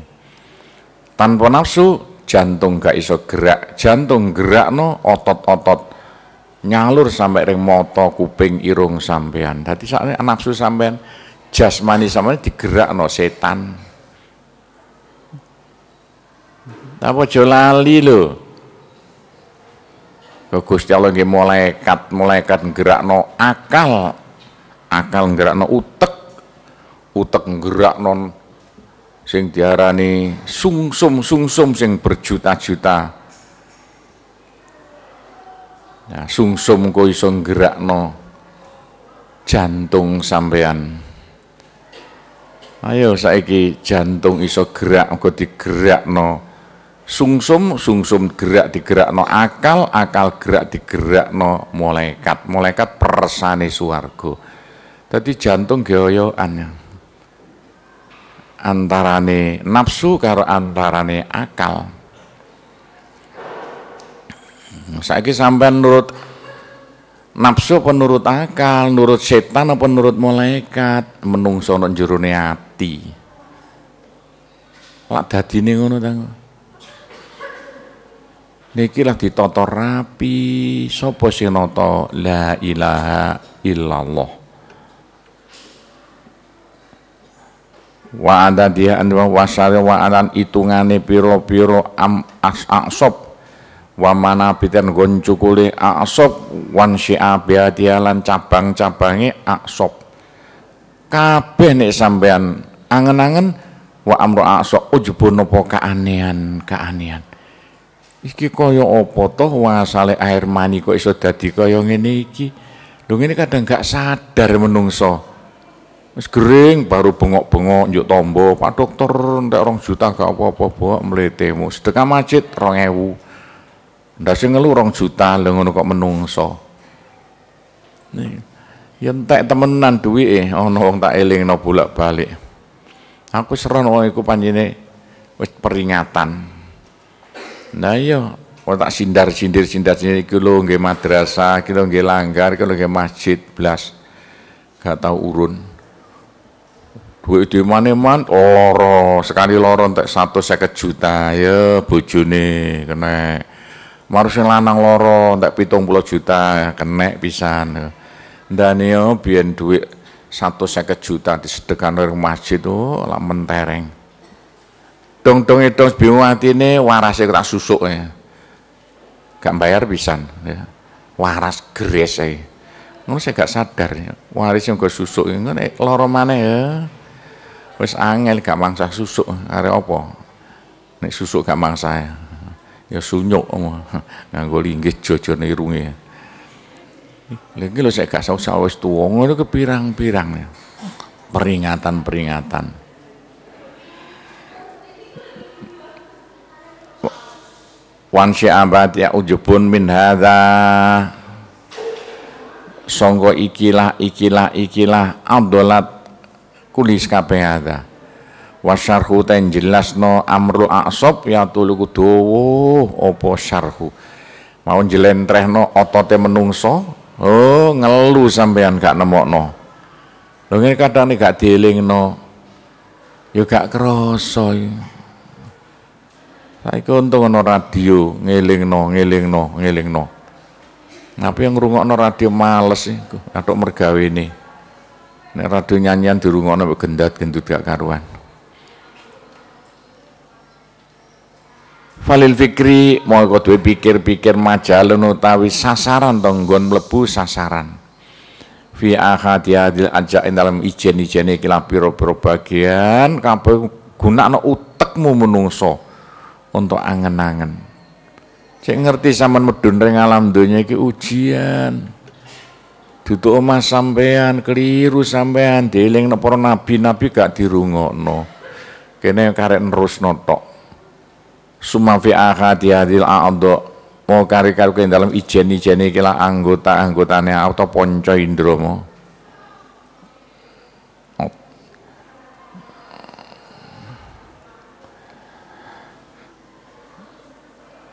tanpa nafsu jantung gak iso gerak jantung gerak no otot-otot nyalur sampai ring mata kuping irung sampean tadi sakne nafsu sampean jasmani sampean no setan Tapi aja lali lho. Gusti Allah nggih malaikat, malaikat gerakno akal. Akal gerakno utek. Utek gerakno sing diarani sungsum-sungsum sing berjuta-juta. Nah, sungsum kuwi iso gerakno jantung sampean. Ayo saiki jantung iso gerak, engko digerakno sungsum sungsum gerak digerak no akal akal gerak digerak no malaikat malaikat persane suwargo tadi jantung geoyoan antarane nafsu karo antarane akal saiki sampean nurut nafsu penurut akal nurut setan apa nurut malaikat menungso nang jerone ati lak dadine ngono ta niki lah ditoto rapi Sopo sing noto la ilaha illallah wa ada dia anwa wasare wa anan itungane piro piro am as aksop wa mana biten gon cukule asob wan syi'abia dia lan cabang cabangnya aksop kabeh nek sampean angen-angen wa amru aksop ujbun nopo kaanian kaanean iki kaya apa toh wasale air mani kok iso dadi kaya ngene iki lho ngene kadang gak sadar menungso wis gering baru bengok-bengok njuk tombo Pak dokter ndak orang juta gak apa-apa bawa mletemu sedekah masjid 2000 ndak sing ngelu rong juta lho ngono kok menungso nih ya tak temenan duit eh, oh, no, wong tak elingno bolak-balik aku seron wae iku panjene wis peringatan Nah iya, Wong oh, tak sindar sindir sindar sindir kalau lho madrasah, kalau lho langgar, kalau lho masjid belas, nggak tahu urun. Duit di mana man loro sekali loro tak satu seket juta ya bojone kena Marusin lanang loro tak pitung puluh juta kena pisan dan yo oh, biar duit satu seket juta disedekan oleh masjid tuh oh, lah mentereng Dong-dong itu ini waras warase ya, tak susuk ya. Gak bayar bisa ya. Waras geres ya. Ngono saya gak sadar ya. Waris yang gue susuk ya, ngono ya, loro mana ya. Wis angel gak mangsa susuk are apa? Nek susuk gak mangsa ya. Ya sunyuk nganggo linggis jojo irunge. Lha iki lho saya gak saus wis tuwa ngono kepirang-pirang ya. Peringatan-peringatan. wan syabat ya ujubun min hadza songko ikilah ikilah ikilah abdolat kulis kabeh hadza wasyarhu ten jelasno amru aqsob ya tulu dawa oh, apa syarhu mau jelentrehno otote menungso oh ngelu sampean gak nemokno lho ngene kadang gak dielingno ya gak krasa Saiki untung ana radio ngelingno ngelingno ngelingno. Tapi yang ngrungokno radio males iku atok mergawene. Nek radio nyanyian dirungokno mek gendat gendut gak karuan. Falil fikri monggo duwe pikir-pikir majalun utawi sasaran to nggon sasaran. Fi akhati adil ajakin dalam ijen-ijene kila pira-pira bagian kabeh gunakno utekmu menungso untuk angen-angen. Cek ngerti sama medun ring alam dunia ke ujian. Duduk omah sampean keliru sampean dieling para nabi nabi gak no, Kene karek nerusno tok. sumafi fi akhati hadil a'dha mau kari-kari dalam ijen-ijen iki anggota anggotanya auto ponco indromo. mau.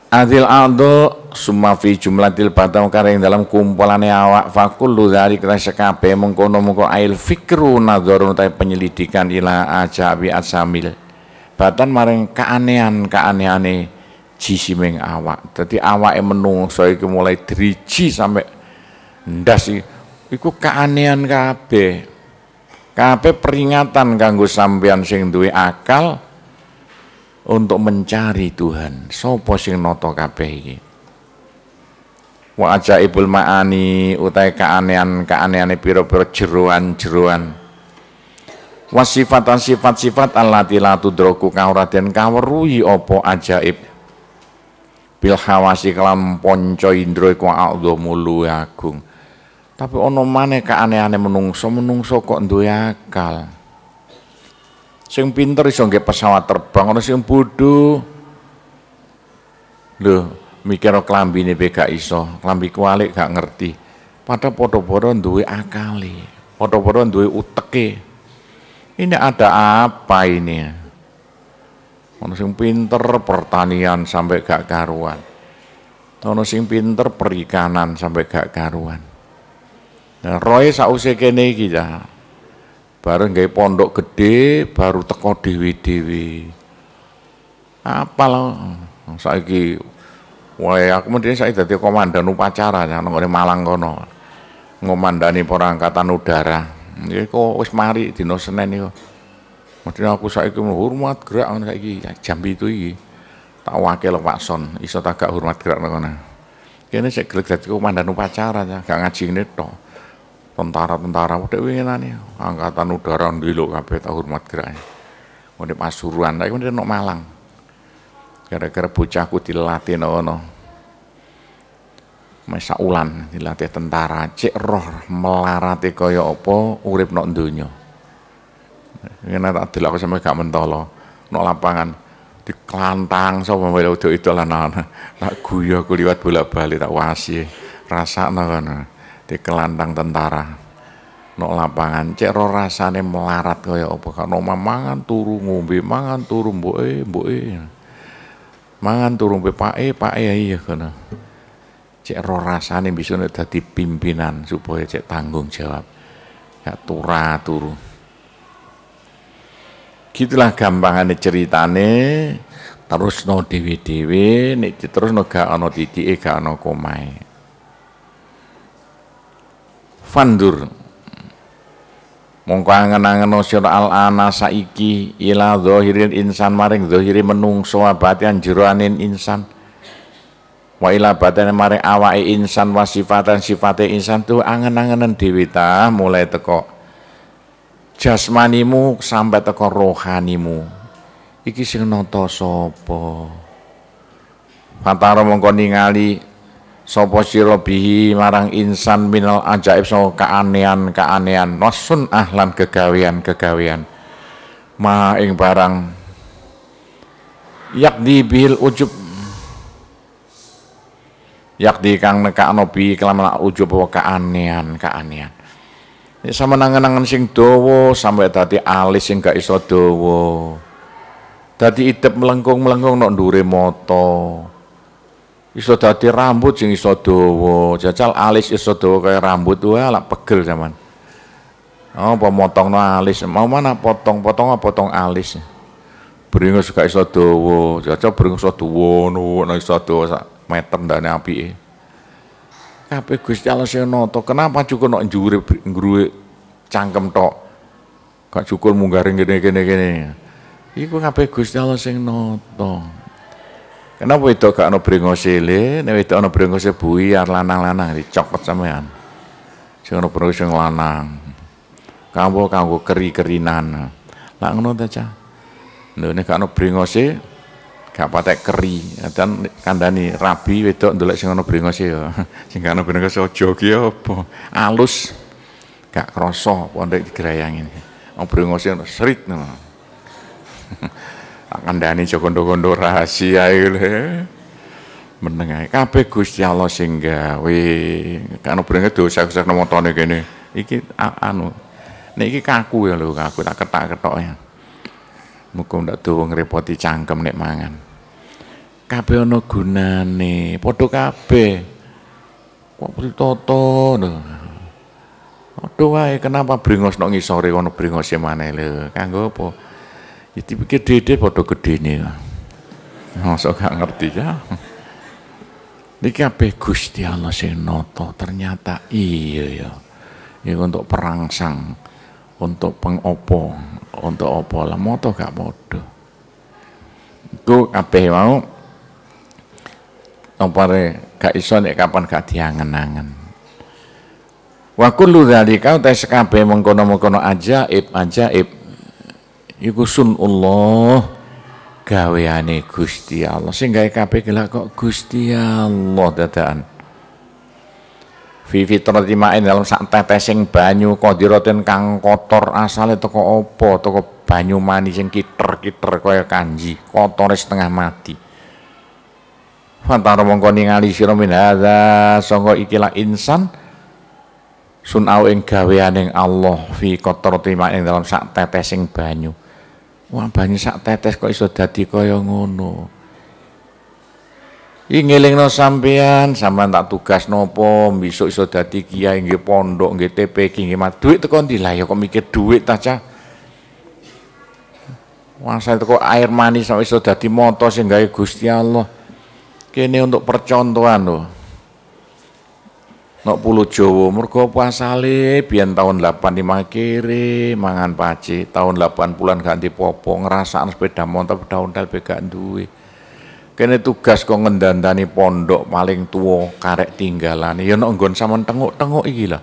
adil aldo summa fi jumlatil batam kareng dalam kumpulane awak fakullu dari kita sekabe mengkono mengko ail fikru nadoro utai penyelidikan ila ajabi asamil batan maring keanehan keanehane meng awak jadi awak yang menungso iki mulai driji sampai ndas iku keanehan kape kabeh peringatan kanggo sampean sing duwe akal untuk mencari Tuhan. Sopo sing noto kabeh iki? Wa ajaibul maani utai keanehan keanehan piro-piro jeruan-jeruan. Wa sifatan sifat-sifat allati la tudroku kang ora den kaweruhi apa ajaib. Bil hawasi kelam panca indra iku mulu agung. Tapi ono mana keanehan menungso, menungso kok duwe akal. Sing pinter iso nggih pesawat terbang, ana sing bodho. Lho, mikir klambine pe gak iso, klambi kualik gak ngerti. Padha padha-padha duwe akali, padha-padha duwe uteke. Ini ada apa ini? Ono sing pinter pertanian sampai gak karuan. Ono sing pinter perikanan sampai gak karuan. Nah, Roy sausnya kene iki bareng gawe pondok gede baru teko dewi-dewi apalah saiki wae aku mending saya jadi komandan upacara nang ngene Malang kono ngomandani perangkatan udara ya kok wis mari dina Senin iku mending aku saiki hormat gerak ngono saiki ya jam 7 iki tak wakil Pak Son iso tak gak hormat gerak ngono kene saya gelek dadi komandan upacara ya gak ngaji ngene toh tentara-tentara udah nih angkatan udara ndelo kape tak hormat gerake ngene pasuruan tapi ngene nok Malang gara-gara bocahku dilatih no masa ulan dilatih tentara cek roh melarati kaya apa urip nok dunyo. ngene tak dilaku sama gak mentolo nok lapangan dikelantang sapa melu udah itu lah nana tak guyo aku liwat bola balik tak wasi no, no di kelantang tentara no lapangan cek ro rasane melarat kaya apa kan no mangan turu ngombe mangan turu mboke mboke mangan turu mboke pake pake ya iya kana cek ro rasane bisa dadi pimpinan supaya cek tanggung jawab ya tura turu gitulah gampangane ceritane terus no dewi dewi nek terus no gak ono titik gak ono komai fandur mongko angen-angen sira al ana saiki ila zahirin insan maring zahiri menungso abatian jeroanin insan wa ila batane maring awake insan wa sifatan sifate insan tu angen-angenen dhewe mulai teko jasmanimu sampai teko rohanimu iki sing nata sapa Fatara mongko ningali sopo siro bihi marang insan minal ajaib so keanehan-keanehan wasun ahlan kegawean-kegawean ma ing barang yak di bil ujub yak di kang neka anobi la ujub bahwa keanehan-keanehan ini sama nangan-nangan sing dowo sampai tadi alis sing gak iso dowo tadi idep melengkung-melengkung nok ndure iso dadi rambut sing iso dawa jajal alis iso dawa kaya rambut wae lak pegel zaman oh no alis mau mana potong potong potong alis beringus gak iso dawa jajal beringus iso dawa ngono iso dawa sak meter ndane apike kabeh Gusti Allah sing nata kenapa cukup nok njure ngruwe cangkem tok gak cukup munggaring kene kene kene iku kape Gusti Allah sing nata Kenapa itu gak ana brengosele, nek itu ana brengose bui ya lanang-lanang dicokot sampean. Sing ana brengose sing lanang. Kanggo kanggo keri-kerinan. Lah ngono ta, Cah. Lho nek gak ana brengose gak patek keri. Dan kandani rabi wedok ndelok sing ana brengose ya. Sing gak ana brengose aja ki apa? Alus. Gak krasa pondek ndek digrayangin. Ana brengose serit ngono. tak kandhani aja kondo rahasia ilhe menengai kape kabeh Gusti Allah sing gawe kan brenge dosa-dosa nang watone kene iki a, anu nek iki kaku ya lho kaku tak ketak-ketok ya muga ndak dowo ngrepoti cangkem nek mangan kabeh ana gunane padha kabeh kok toto lho Aduh wae kenapa bringos sore ngisore ana bringose maneh lho kanggo po Ya dipikir dede padha gedene. masuk gak ngerti ya. ini kape Gusti Allah sing noto ternyata iya ya. Iku untuk perangsang, untuk pengopo, untuk opo lah moto gak bodoh itu kape mau opare gak iso nek kapan gak diangen-angen. Wakulu dari kau tes kabe mengkono-mengkono aja, ib aja ib iku sunullah gaweane Gusti Allah sing gawe kabeh kok Gusti Allah dadakan fi fitrati ma'in dalam sak tetesing banyu kodiroten kang kotor asale toko opo toko banyu mani sing kiter-kiter kaya kanji kotor setengah mati Fantaro mongko ningali sira min hadza ikilah insan sun ing gaweaning Allah fi qatrati ma'in dalam sak tetesing banyu Wah banyu sak tetes kok iso dadi kaya ngono. Iki ngelingno sampean, sampean tak tugas nopo, besok iso dadi kiai nggih pondok, nggih TP, nggih mat. Duit teko ndi? Lah ya kok mikir duit ta, Cah. Wah, saya teko air manis sampe iso dadi moto sing gawe Gusti Allah. Kene untuk percontohan loh. Nok pulau Jawa mergo pasale biar tahun 85 kiri mangan paci, tahun delapan bulan ganti popo ngrasakno sepeda motor sepeda ontel pegak duwe. Kene tugas kok ngendandani pondok paling tua karek tinggalan ya nok nggon sampean tengok-tengok iki lho.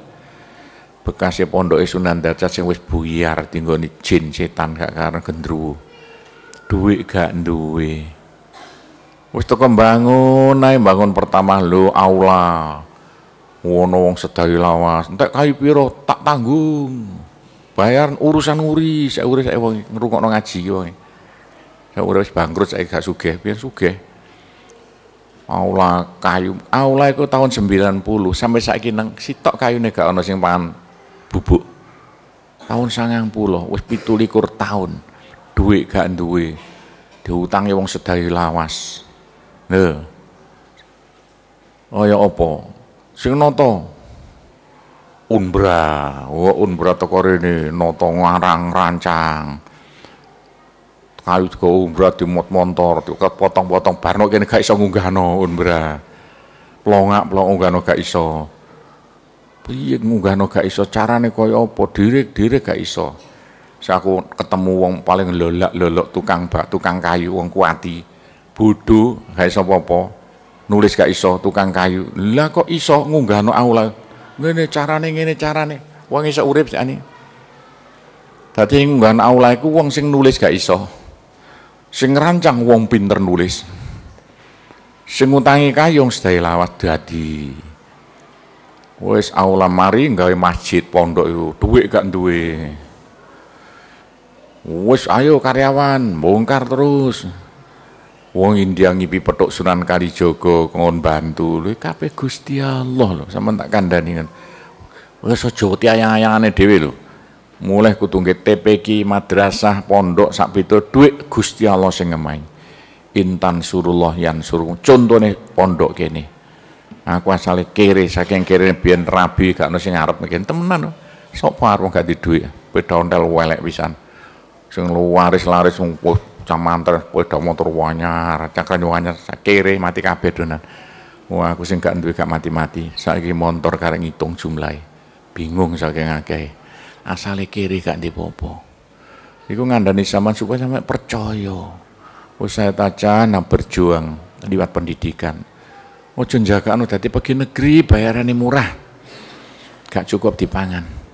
Bekase pondok e Sunan Derajat sing wis buyar tinggoni jin setan gak karena gendruwo. Duit gak duwe. Wis teko bangun naik bangun pertama lho aula ngono wong sedaya lawas entek kayu piro tak tanggung bayar urusan nguri saya urus saya wong ngrungokno ngaji ki saya urus bangkrut saya gak sugih biar sugih aula kayu aula itu tahun 90 sampai saiki nang sitok kayune gak ana sing pangan bubuk tahun puluh wes pitulikur tahun duit gak duwe diutangi wong sedaya lawas oh ya opo sing noto Umbra, wo Umbra teko rene noto ngarang rancang. Kayu teko Umbra dimot montor, teko potong-potong barno kene gak iso ngunggahno Umbra. Plongak plong ngunggahno gak iso. Piye ngunggahno gak iso carane kaya apa direk-direk gak iso. Saya ketemu wong paling lolak-lolok tukang bak, tukang kayu wong kuati. Bodho gak iso apa-apa. nulis gak iso tukang kayu lah kok iso ngunggahno aula ngene carane ngene carane wong iso urip sakne dadi ngunggahno aula ku, wong sing nulis gak iso sing rancang wong pinter nulis sing ngutangi kayung sedaya lawat dadi wis aula mari gawe masjid pondok itu duit gak duwe wis ayo karyawan bongkar terus Wong indiang ngipi petuk Sunan Kalijogo ngon bantu lho kape Gusti Allah lo sama tak kandhani kan. Wis aja tiyang aneh dewi lo Mulai kutungke tpk madrasah pondok sak itu duit Gusti Allah sing ngemahi. Intan surullah yang suruh nih pondok kene. Aku asalnya kere saking kere biyen rabi gak nasi ngarep arep temenan lo Sok arep gak di dhuwit. Pedha ya? ontel welek pisan. Sing luwaris laris wong camanter sepeda motor wanyar, cakran wanyar kere mati kabeh donan. Wah, aku sing gak duwe gak mati-mati. Saiki motor karek ngitung jumlahe. Bingung saking akeh. Asale kere gak ndek popo Iku ngandani zaman supaya sampai percaya. Usaha tajana nah berjuang liwat pendidikan. Ojo jaga udah dadi pergi negeri bayarannya murah. Gak cukup dipangan.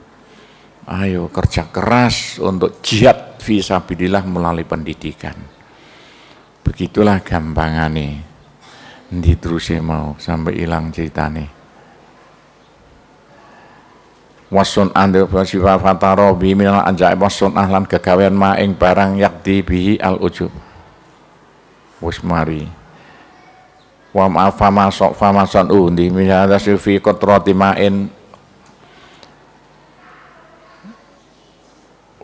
Ayo kerja keras untuk jihad visabilillah melalui pendidikan. Begitulah gampangane. Ndi terusnya mau sampai hilang nih. Wasun anda bersifat fataro bi minal anjaib wasun ahlan kegawean maing barang yakti bihi al ujub. Wismari. Wa Wa ma'afama sok famasan undi minal fi qatrati ma'in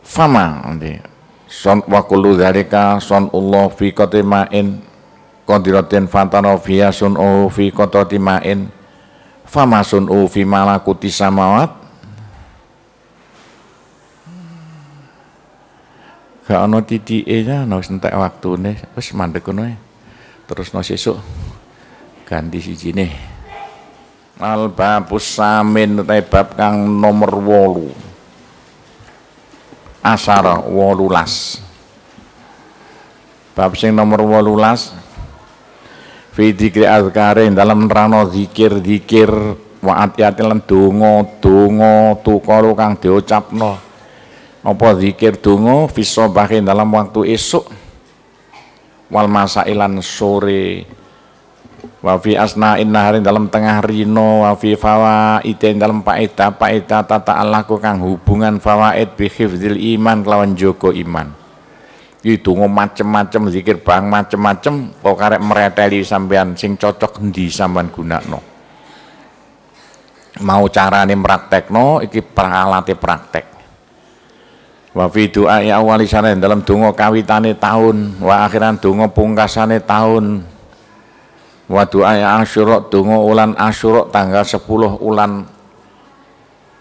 fama nanti son wakulu kullu son Allah fi qatimain qadiratin fantana fiya sun'u oh fi kototimain fama sun'u oh fi malakuti samawat gak ono nya ya ono waktu waktune ya. terus mandek kono terus no sesuk ganti si jini al babus samin kang nomor wolu Asar wolulas Bab sing nomor wolulas Fi dikri azkarin dalam rano zikir-zikir Wa ati-ati lan dungo dungo tukalu kang diucapno Apa zikir dungo fisobahin dalam waktu esok, Wal masailan sore Wafi asna inna dalam tengah rino Wafi fawa fawaidain dalam paita Paita tata alaku kang hubungan fawaid bi iman kelawan joko iman itu macem-macem zikir bang macem-macem pokarek mereteli sampean sing cocok di sampean gunakno mau praktek praktekno iki peralati praktek wa fi du'a awali dalam donga kawitane tahun wa akhiran donga pungkasane tahun wa ya asyura tungo ulan asyura tanggal 10 ulan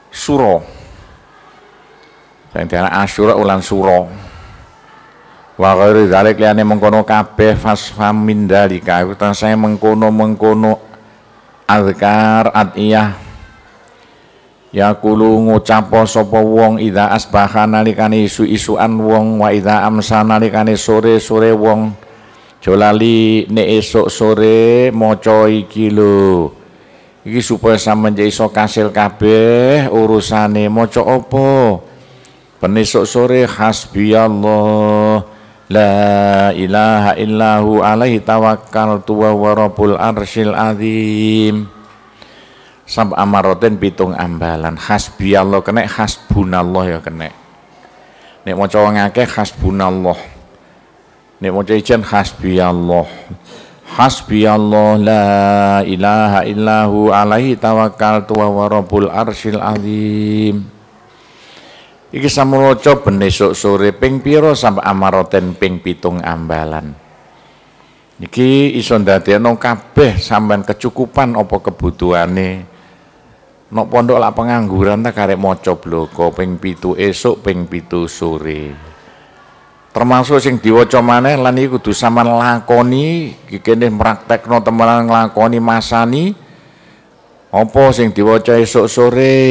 suro Yang diarani asyura ulan suro wa ghairi dzalik liane mengkono kabeh fasfam min dalika saya mengkono-mengkono azkar Ya kulu ngucapo sopo wong ida asbaha nalikani isu-isuan wong wa ida amsa nalikani sore-sore wong Jolali nek esok sore maca iki lho. Iki supaya sampean iso kasil kabeh urusane maca apa? Ben esok sore hasbiyallah la ilaha illahu alaihi tawakkal tuwa wa rabbul arsyil azim. Sab amaroten pitung ambalan hasbiyallah kene hasbunallah ya kenek. Nek maca ngake hasbunallah. Nek maca ijen hasbi Allah. Hasbi Allah la ilaha illahu alaihi tawakal tuwa wa rabbul arsyil azim. Iki samulaca ben esuk sore ping pira sampe amaroten ping pitung ambalan. Iki iso ndadekno kabeh sampean kecukupan apa kebutuhane. Nok pondok lak pengangguran ta karek maca bloko ping pitu esuk ping pitu sore termasuk sing diwaca maneh lan iki kudu sampean lakoni iki kene praktekno temenan nglakoni masani apa sing diwaca esok sore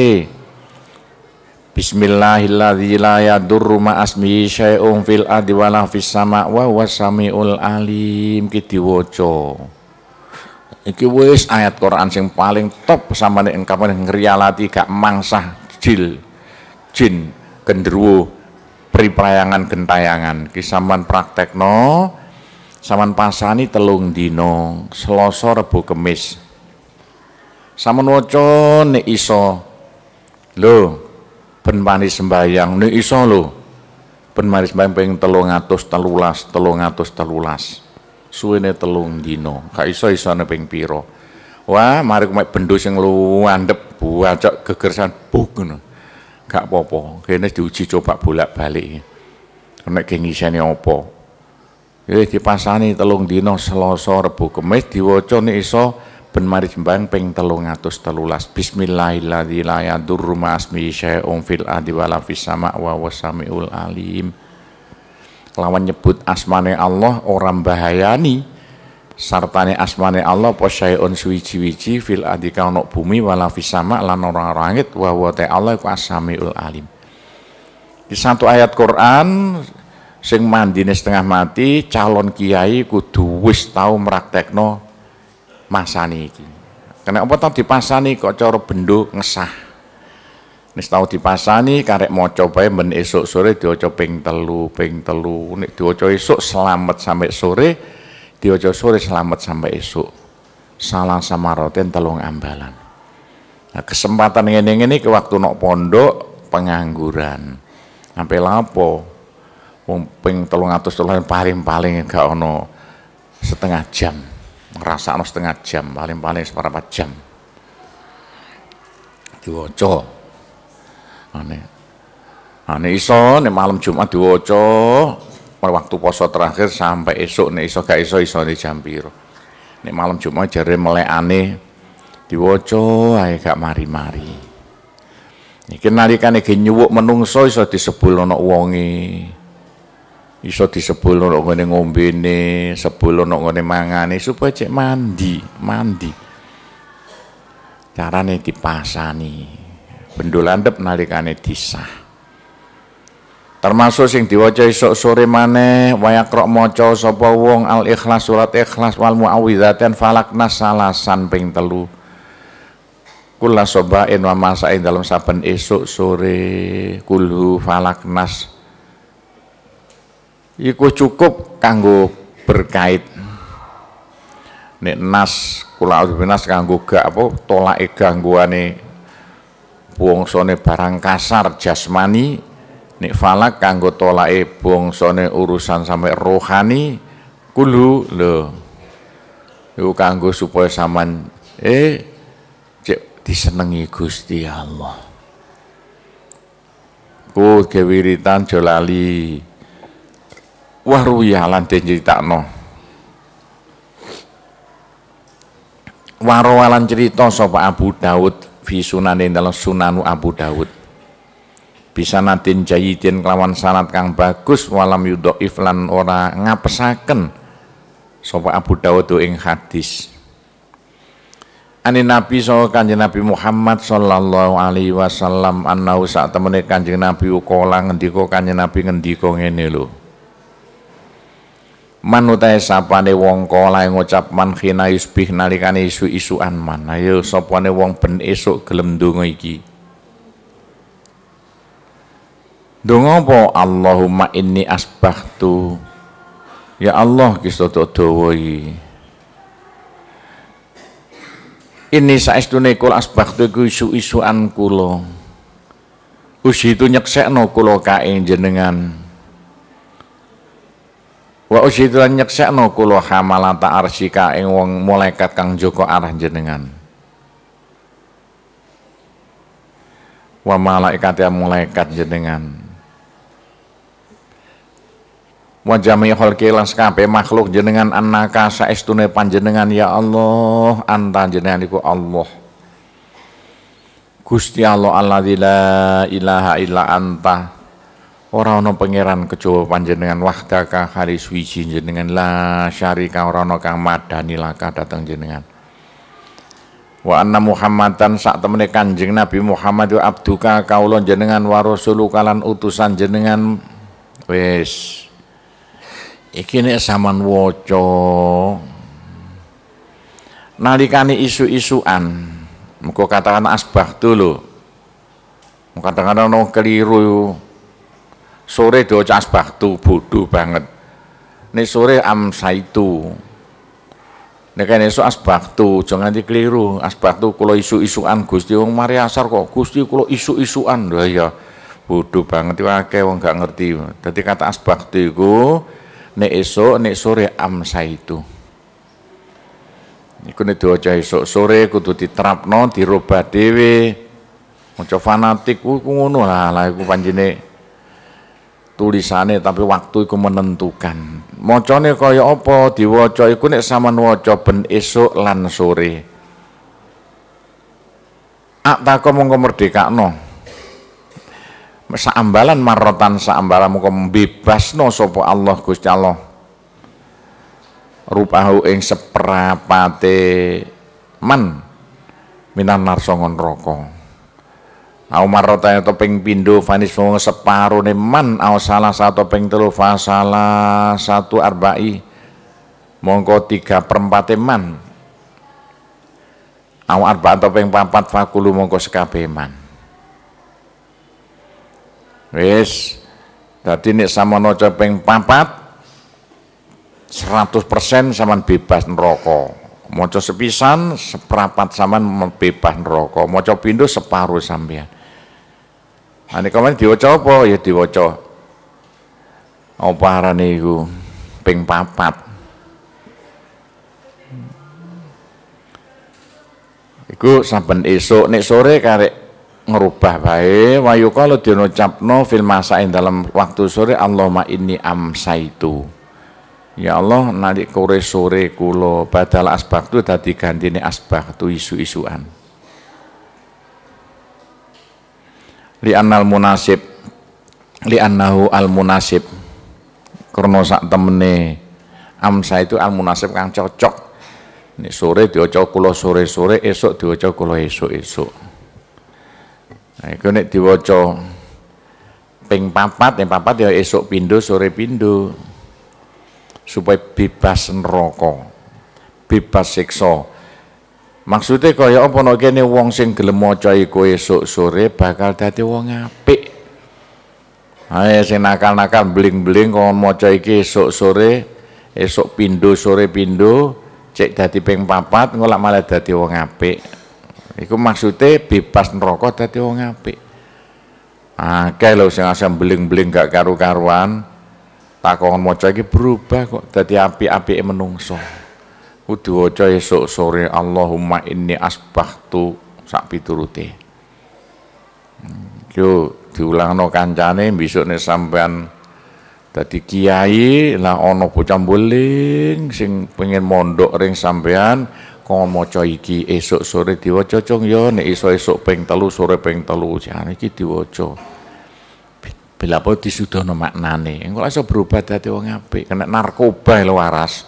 Bismillahirrahmanirrahim. la yadurru ma asmihi syai'un fil ardi wala fis sama wa huwas samiul alim ki diwaca iki wis ayat Quran sing paling top sampeyan engkapane ngrialati gak mangsah jil jin genderuwo priprayangan gentayangan kisaman praktekno saman pasani telung dino selosor Rebo Kemis saman waca ne iso lo, ben mari sembayang ne iso lo ben mari sembayang ping 313 313 suwene telung dino gak iso isone ping piro wah mari kumek bendho sing luwandep buacok gegersan buk gak apa-apa kene diuji coba bolak-balik nek ngiseni apa Wis eh, dipasani telung dino Selasa Rebo Kamis diwaca nek iso ben mari jembang ping 313 Bismillahilladzi la yadurru ma asmi syai'un fil adi wala fis sama' wa wasamiul alim. Lawan nyebut asmane Allah orang bahayani sartane asmane Allah apa syai'un suwiji-wiji fil adi ono bumi wala fis sama lan ora langit wa huwa ta'ala iku asamiul alim. Di satu ayat Quran sing mandine setengah mati calon kiai kudu wis tau mraktekno masani iki. Kena apa tau dipasani kok cara bendo ngesah. Nek tau dipasani karek maca bae men esuk sore diwaca ping telu, ping telu, nek diwaca esuk selamat sampai sore diojo sore selamat sampai esok salah sama roten telung ambalan nah, kesempatan ini ini ke waktu nok pondok pengangguran sampai lapo ping telung atus telung paling paling gak ono setengah jam merasa ono setengah jam paling paling seberapa jam diwajah aneh aneh iso nih malam Jumat diwoco waktu poso terakhir sampai esok nih iso gak iso iso nih jam biru nih malam cuma jari melek aneh diwoco ae gak mari-mari iki kan nih nyuwuk menungso iso disebul ana wonge iso disebul ana ngene ngombene sebul ana ngene mangane supaya cek mandi mandi nih. dipasani bendul andep nalikane disah termasuk sing diwaca esuk sore maneh wayakrok maca sapa wong al ikhlas surat ikhlas wal muawwidzatain falak nasalasan ping telu kula sobain wa masain dalam saben esok sore kulhu falak nas iku cukup kanggo berkait nek nas kula nas kanggo gak apa tolake gangguane wong sone barang kasar jasmani nek falak kanggo tolake bangsane urusan sampai rohani kulu lho iku kanggo supaya saman eh cek disenengi Gusti Allah ku kewiritan jolali wah ruyah lan diceritakno Waro cerita sapa Abu Daud fi sunane dalam sunanu Abu Daud bisanatin jayitin kelawan sanat kang bagus walam yudok iflan ora ngapesaken sopa Abu Dawud ing hadis Ani Nabi soal Kanjeng Nabi Muhammad sallallahu alaihi wasallam annahu sak temene Kanjeng Nabi ukola ngendiko Kanjeng Nabi ngendiko ngene lho Man utahe sapane wong yang ngucap man khina yusbih nalikane isu-isuan man ayo sapane wong ben esok gelem dungu iki Dongopo po Allahumma inni asbahtu Ya Allah Gusti dawa Ini saestune kula asbahtu ku isu-isuan kulo Usi itu nyeksekno kulo kae jenengan Wa usi itu nyeksekno kulo hamalata arsika ing wong molekat kang joko arah jenengan Wa malaikat ya malaikat jenengan wa jami khalqi kape makhluk jenengan anaka saestune panjenengan ya Allah anta jenengan iku Allah Gusti Allah Allah la ilaha illa anta ora ono pangeran kecoba panjenengan wahdaka hari suci jenengan la syarika ora ono kang madani laka datang jenengan wa anna muhammadan sak temene kanjeng nabi Muhammad abduka kaulon jenengan wa kalan utusan jenengan wes iki nek sampean waca nalikane isu-isuan muga katakan asbah dulu muka katakan no keliru sore doca asbah tu bodoh banget ini sore amsaitu ini kan isu asbah tu jangan dikeliru asbah tu kalau isu-isuan gusti wong mari asar kok gusti kalau isu-isuan lah ya bodoh banget wakil wong gak ngerti jadi kata asbah tu itu nek esok nek sore amsa itu Iku nek diwaca esok sore kudu diterapno, dirubah dhewe. Maca fanatik ku ngono lah, lah iku panjene tulisane tapi waktu iku menentukan. Macane kaya apa diwaca iku nek sampean waca ben esok lan sore. Ak takon mongko merdekakno saambalan marotan saambalan muka no sopo Allah Gusti Allah rupahu ing seprapate man minan narsongon roko au marotan atau ping vanis separu separuh separone man au salah satu ping telu fasala satu arba'i mongko tiga perempat man au arba atau ping papat fakulu mongko sekabeman Wis. Dadi nek samana ping papat 100% sampean bebas neraka. Maca sepisan seprapat sampean bebas neraka. Maca pindho separuh sampean. Ane nah, kemarin diwaca apa? Ya diwaca. Apa arane iku? Ping papat. Iku saben esuk nek sore karek ngerubah bae wa yuqalu dino capno fil masain dalam waktu sore Allahumma inni itu ya Allah nalik kore sore kulo badal asbak tu tadi gantine asbak tu isu-isuan li annal munasib li annahu al munasib karena sak temene amsa itu al munasib kang cocok ini sore dioco kulo sore sore esok dioco kulo esok esok Nah, iku nek diwaca ping papat, ping papat ya esok pindu, sore pindu. Supaya bebas neraka. Bebas siksa. Maksudnya kaya apa nek kene wong sing gelem maca iku esok sore bakal dadi wong apik. Ayo sing nakal-nakal bling-bling kon maca iki esok sore, esok pindu sore pindu cek dadi ping papat ngolak malah dadi wong apik. Iku maksudnya bebas ngerokok tadi wong api, Akeh lho sing asam beling-beling gak karu-karuan. Takongan maca iki berubah kok dadi api-api menungso. Kudu waca esuk sore Allahumma inni asbahtu sak piturute. Hmm, yo diulangno kancane besokne sampean tadi kiai lah ono bocah beling sing pengen mondok ring sampean kon maca iki esuk sore diwaca cung ya nek iso esuk ping telu sore ping telu jane iki diwaca bila apa disudono maknane engko iso berubah dadi wong apik kena narkoba lho waras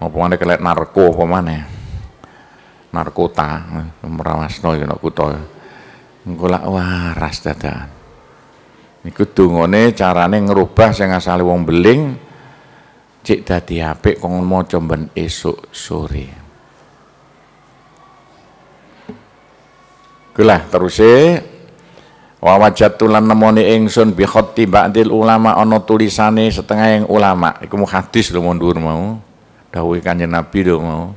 apa maneh kelek narko apa maneh narkota merawasno ya nek kutha engko lak waras dadakan niku dungane carane ngerubah sing asale wong beling cek dadi apik kon maca ben esuk sore Kulah teruse wa wajatulan nemoni ingsun bi khotti ba'dil ulama ana tulisane setengah yang ulama iku mu hadis lho mundur mau dawuhe kanjeng Nabi lho mau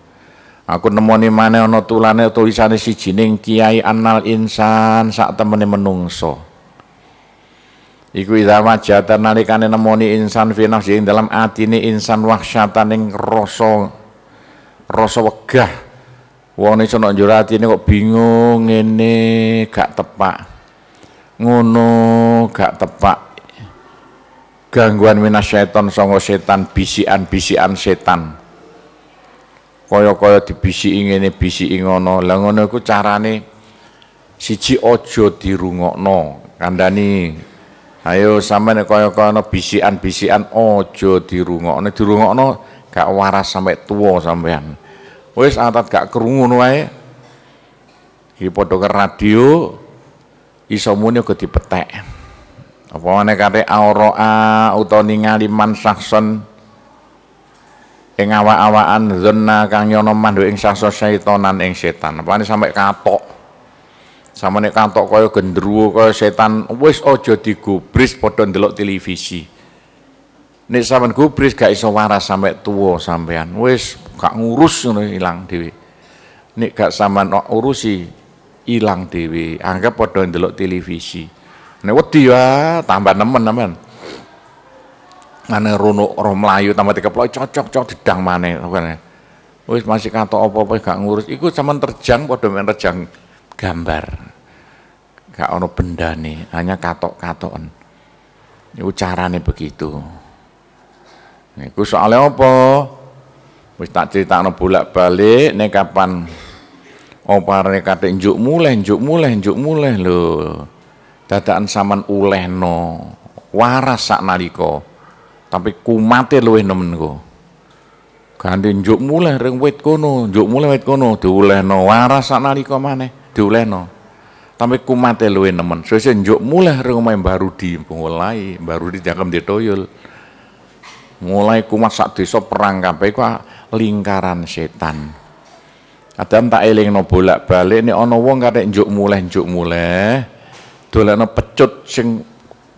aku nemoni mana ana tulane tulisane siji ning kiai anal insan sak temene menungso iku idza wajata nalikane nemoni insan fi nafsi dalam atine insan wahsyatan ing rasa rasa wegah Wong nih sono njero ini kok bingung ngene gak tepak. Ngono gak tepak. Gangguan setan, sanga setan bisikan-bisikan setan. Kaya-kaya dibisiki ngene bisiki ngono. Lah ngono iku carane siji aja dirungokno. kandani. ayo sampeyan kaya-kaya ana bisikan-bisikan aja dirungokno. Dirungokno gak waras sampai tuwa sampeyan wis atat gak krungu ngono ae iki padha radio iso muni uga dipetek apa meneh kate auraa utawa ningali man sakson ing awak-awakan zonna kang yono mandu ing sasa seitanan ing setan apa sampe katok sama nek katok kaya gendruwo kaya setan wis aja digubris padha ndelok televisi nek sampean gubris gak iso waras sampai tua sampean wes gak ngurus ngono ilang dhewe nek gak sampean urusi ilang dhewe anggap padha ndelok televisi nek wedi ya tambah nemen nemen mana rono roh tambah tiga puluh cocok cocok didang mana bukan wis masih kata apa apa gak ngurus ikut sampean terjang padha men terjang gambar gak ono benda nih hanya katok katokan ucara nih begitu Niku soalnya apa? Wis tak critakno bolak-balik nek kapan opare kate njuk muleh njuk muleh njuk muleh lho. Dadakan saman ulehno waras sak nalika. Tapi kumate luwih nemen kok. Ganti njuk muleh ring wit kono, njuk muleh wit kono diulehno waras sak nalika maneh diulehno. Tapi kumate luwih nemen. Sesuk njuk muleh ring omahe baru di mulai, baru di jakem ditoyol mulai kumat sak desa perang kabeh ku lingkaran setan adam tak eling no bolak-balik ini ono wong injuk njuk injuk njuk muleh dolane pecut sing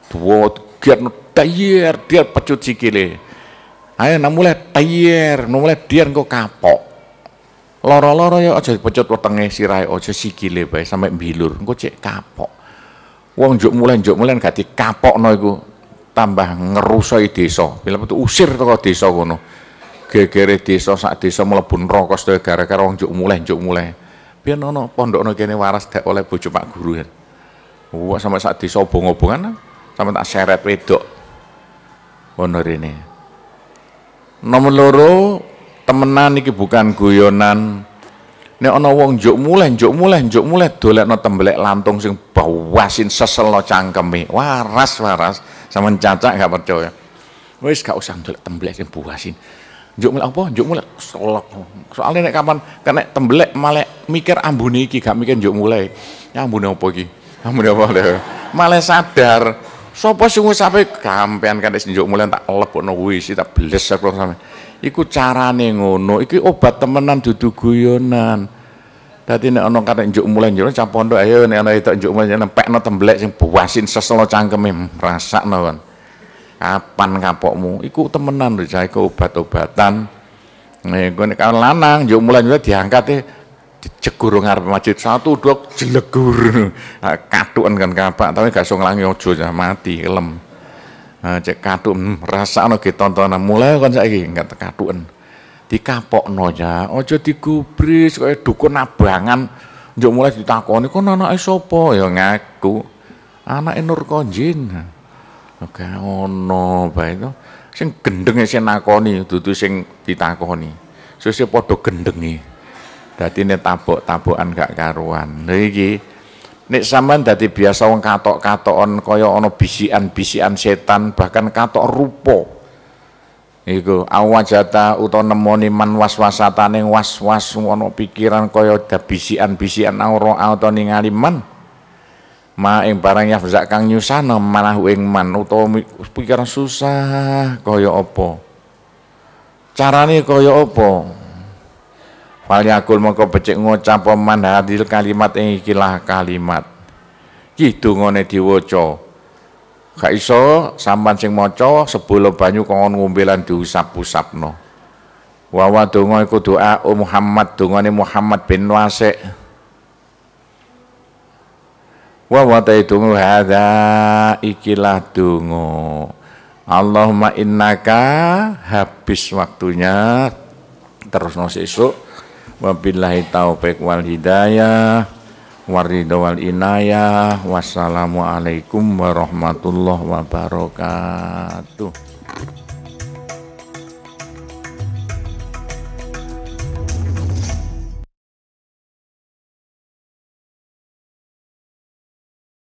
tuwa giat tayer dia pecut sikile ayo nang mulai tayer nang dia engko kapok loro-loro ya aja pecut wetenge sirai aja sikile bae sampai bilur engko cek kapok wong njuk mulai njuk mulai gak kapok iku tambah ngerusoi desa. bilang itu usir toko desa kono. Gegere desa sak desa mlebu neraka sedaya gara-gara wong njuk mulai njuk mulai. Piye pondok pondokno kene waras dak oleh bujuk Pak Guru. Wah sama saat desa obong-obongan sama tak seret wedok. honor ini, Nomor loro temenan iki bukan guyonan Nek ana wong njuk muleh njuk muleh njuk muleh dolekno tembelek lantung sing bawasin cang cangkeme. Waras waras sampean cacak gak percaya. Wis gak usah ndelek tembelek sing buasin. Njuk muleh apa? Njuk muleh solok. Soale nek kapan kena tembelek malah mikir ambune iki gak mikir njuk muleh. Ya ambune apa iki? Ambune apa? Malah sadar. Sapa sing wis sampe gampean jo njuk muleh tak lebokno wis tak beles aku sampe iku carane ngono iki obat temenan dudu guyonan dadi nek ana katek njuk mulai njuk campondo ayo nek ana itu njuk mulai nempekno temblek sing buwasin seselo cangkeme hmm, rasakno kon kapan kapokmu iku temenan lho cah iku obat-obatan eh, niku nek lanang njuk mulai njuk diangkate cegurung ngarep masjid satu dua jelegur katukan kan kapak tapi gak iso nglangi aja mati lem. Nah, cek katun hmm, rasane ge tontonan mulai kon saiki enggak tekatuken. Dikapokno ya, aja digubris kaya dukun abangan njuk mulai ditakoni kon anak sapa ya ngaku. anak Nur Konjin. Oke ono bae to. Sing gendenge sing nakoni dudu sing ditakoni. Sesuk podo gendenge. Dadi ini tabok-tabokan gak karuan. lagi. Nek sampean dadi biasa wong katok-katokan kaya ana bisikan-bisikan setan bahkan katok rupa. Iku awajata utawa nemoni man waswasatane was-was ana pikiran kaya ada bisikan-bisikan aura utawa ningali man. Ma ing barang yafzak kang nyusana manah ing man utawa pikiran susah kaya apa. Carane kaya apa? Palyakul mongko becik ngocap man hadil kalimat ing ikilah kalimat. Ki ngone diwoco. Gak iso sampan sing maca sebelum banyu kok ngombe diusap-usapno. no wa donga iku doa Muhammad ni Muhammad bin Wasik. Wawa wa taidungu hadza ikilah dungu Allahumma innaka habis waktunya terus nasi esok Wabillahi taufik wal hidayah Waridho wal inayah Wassalamualaikum warahmatullahi wabarakatuh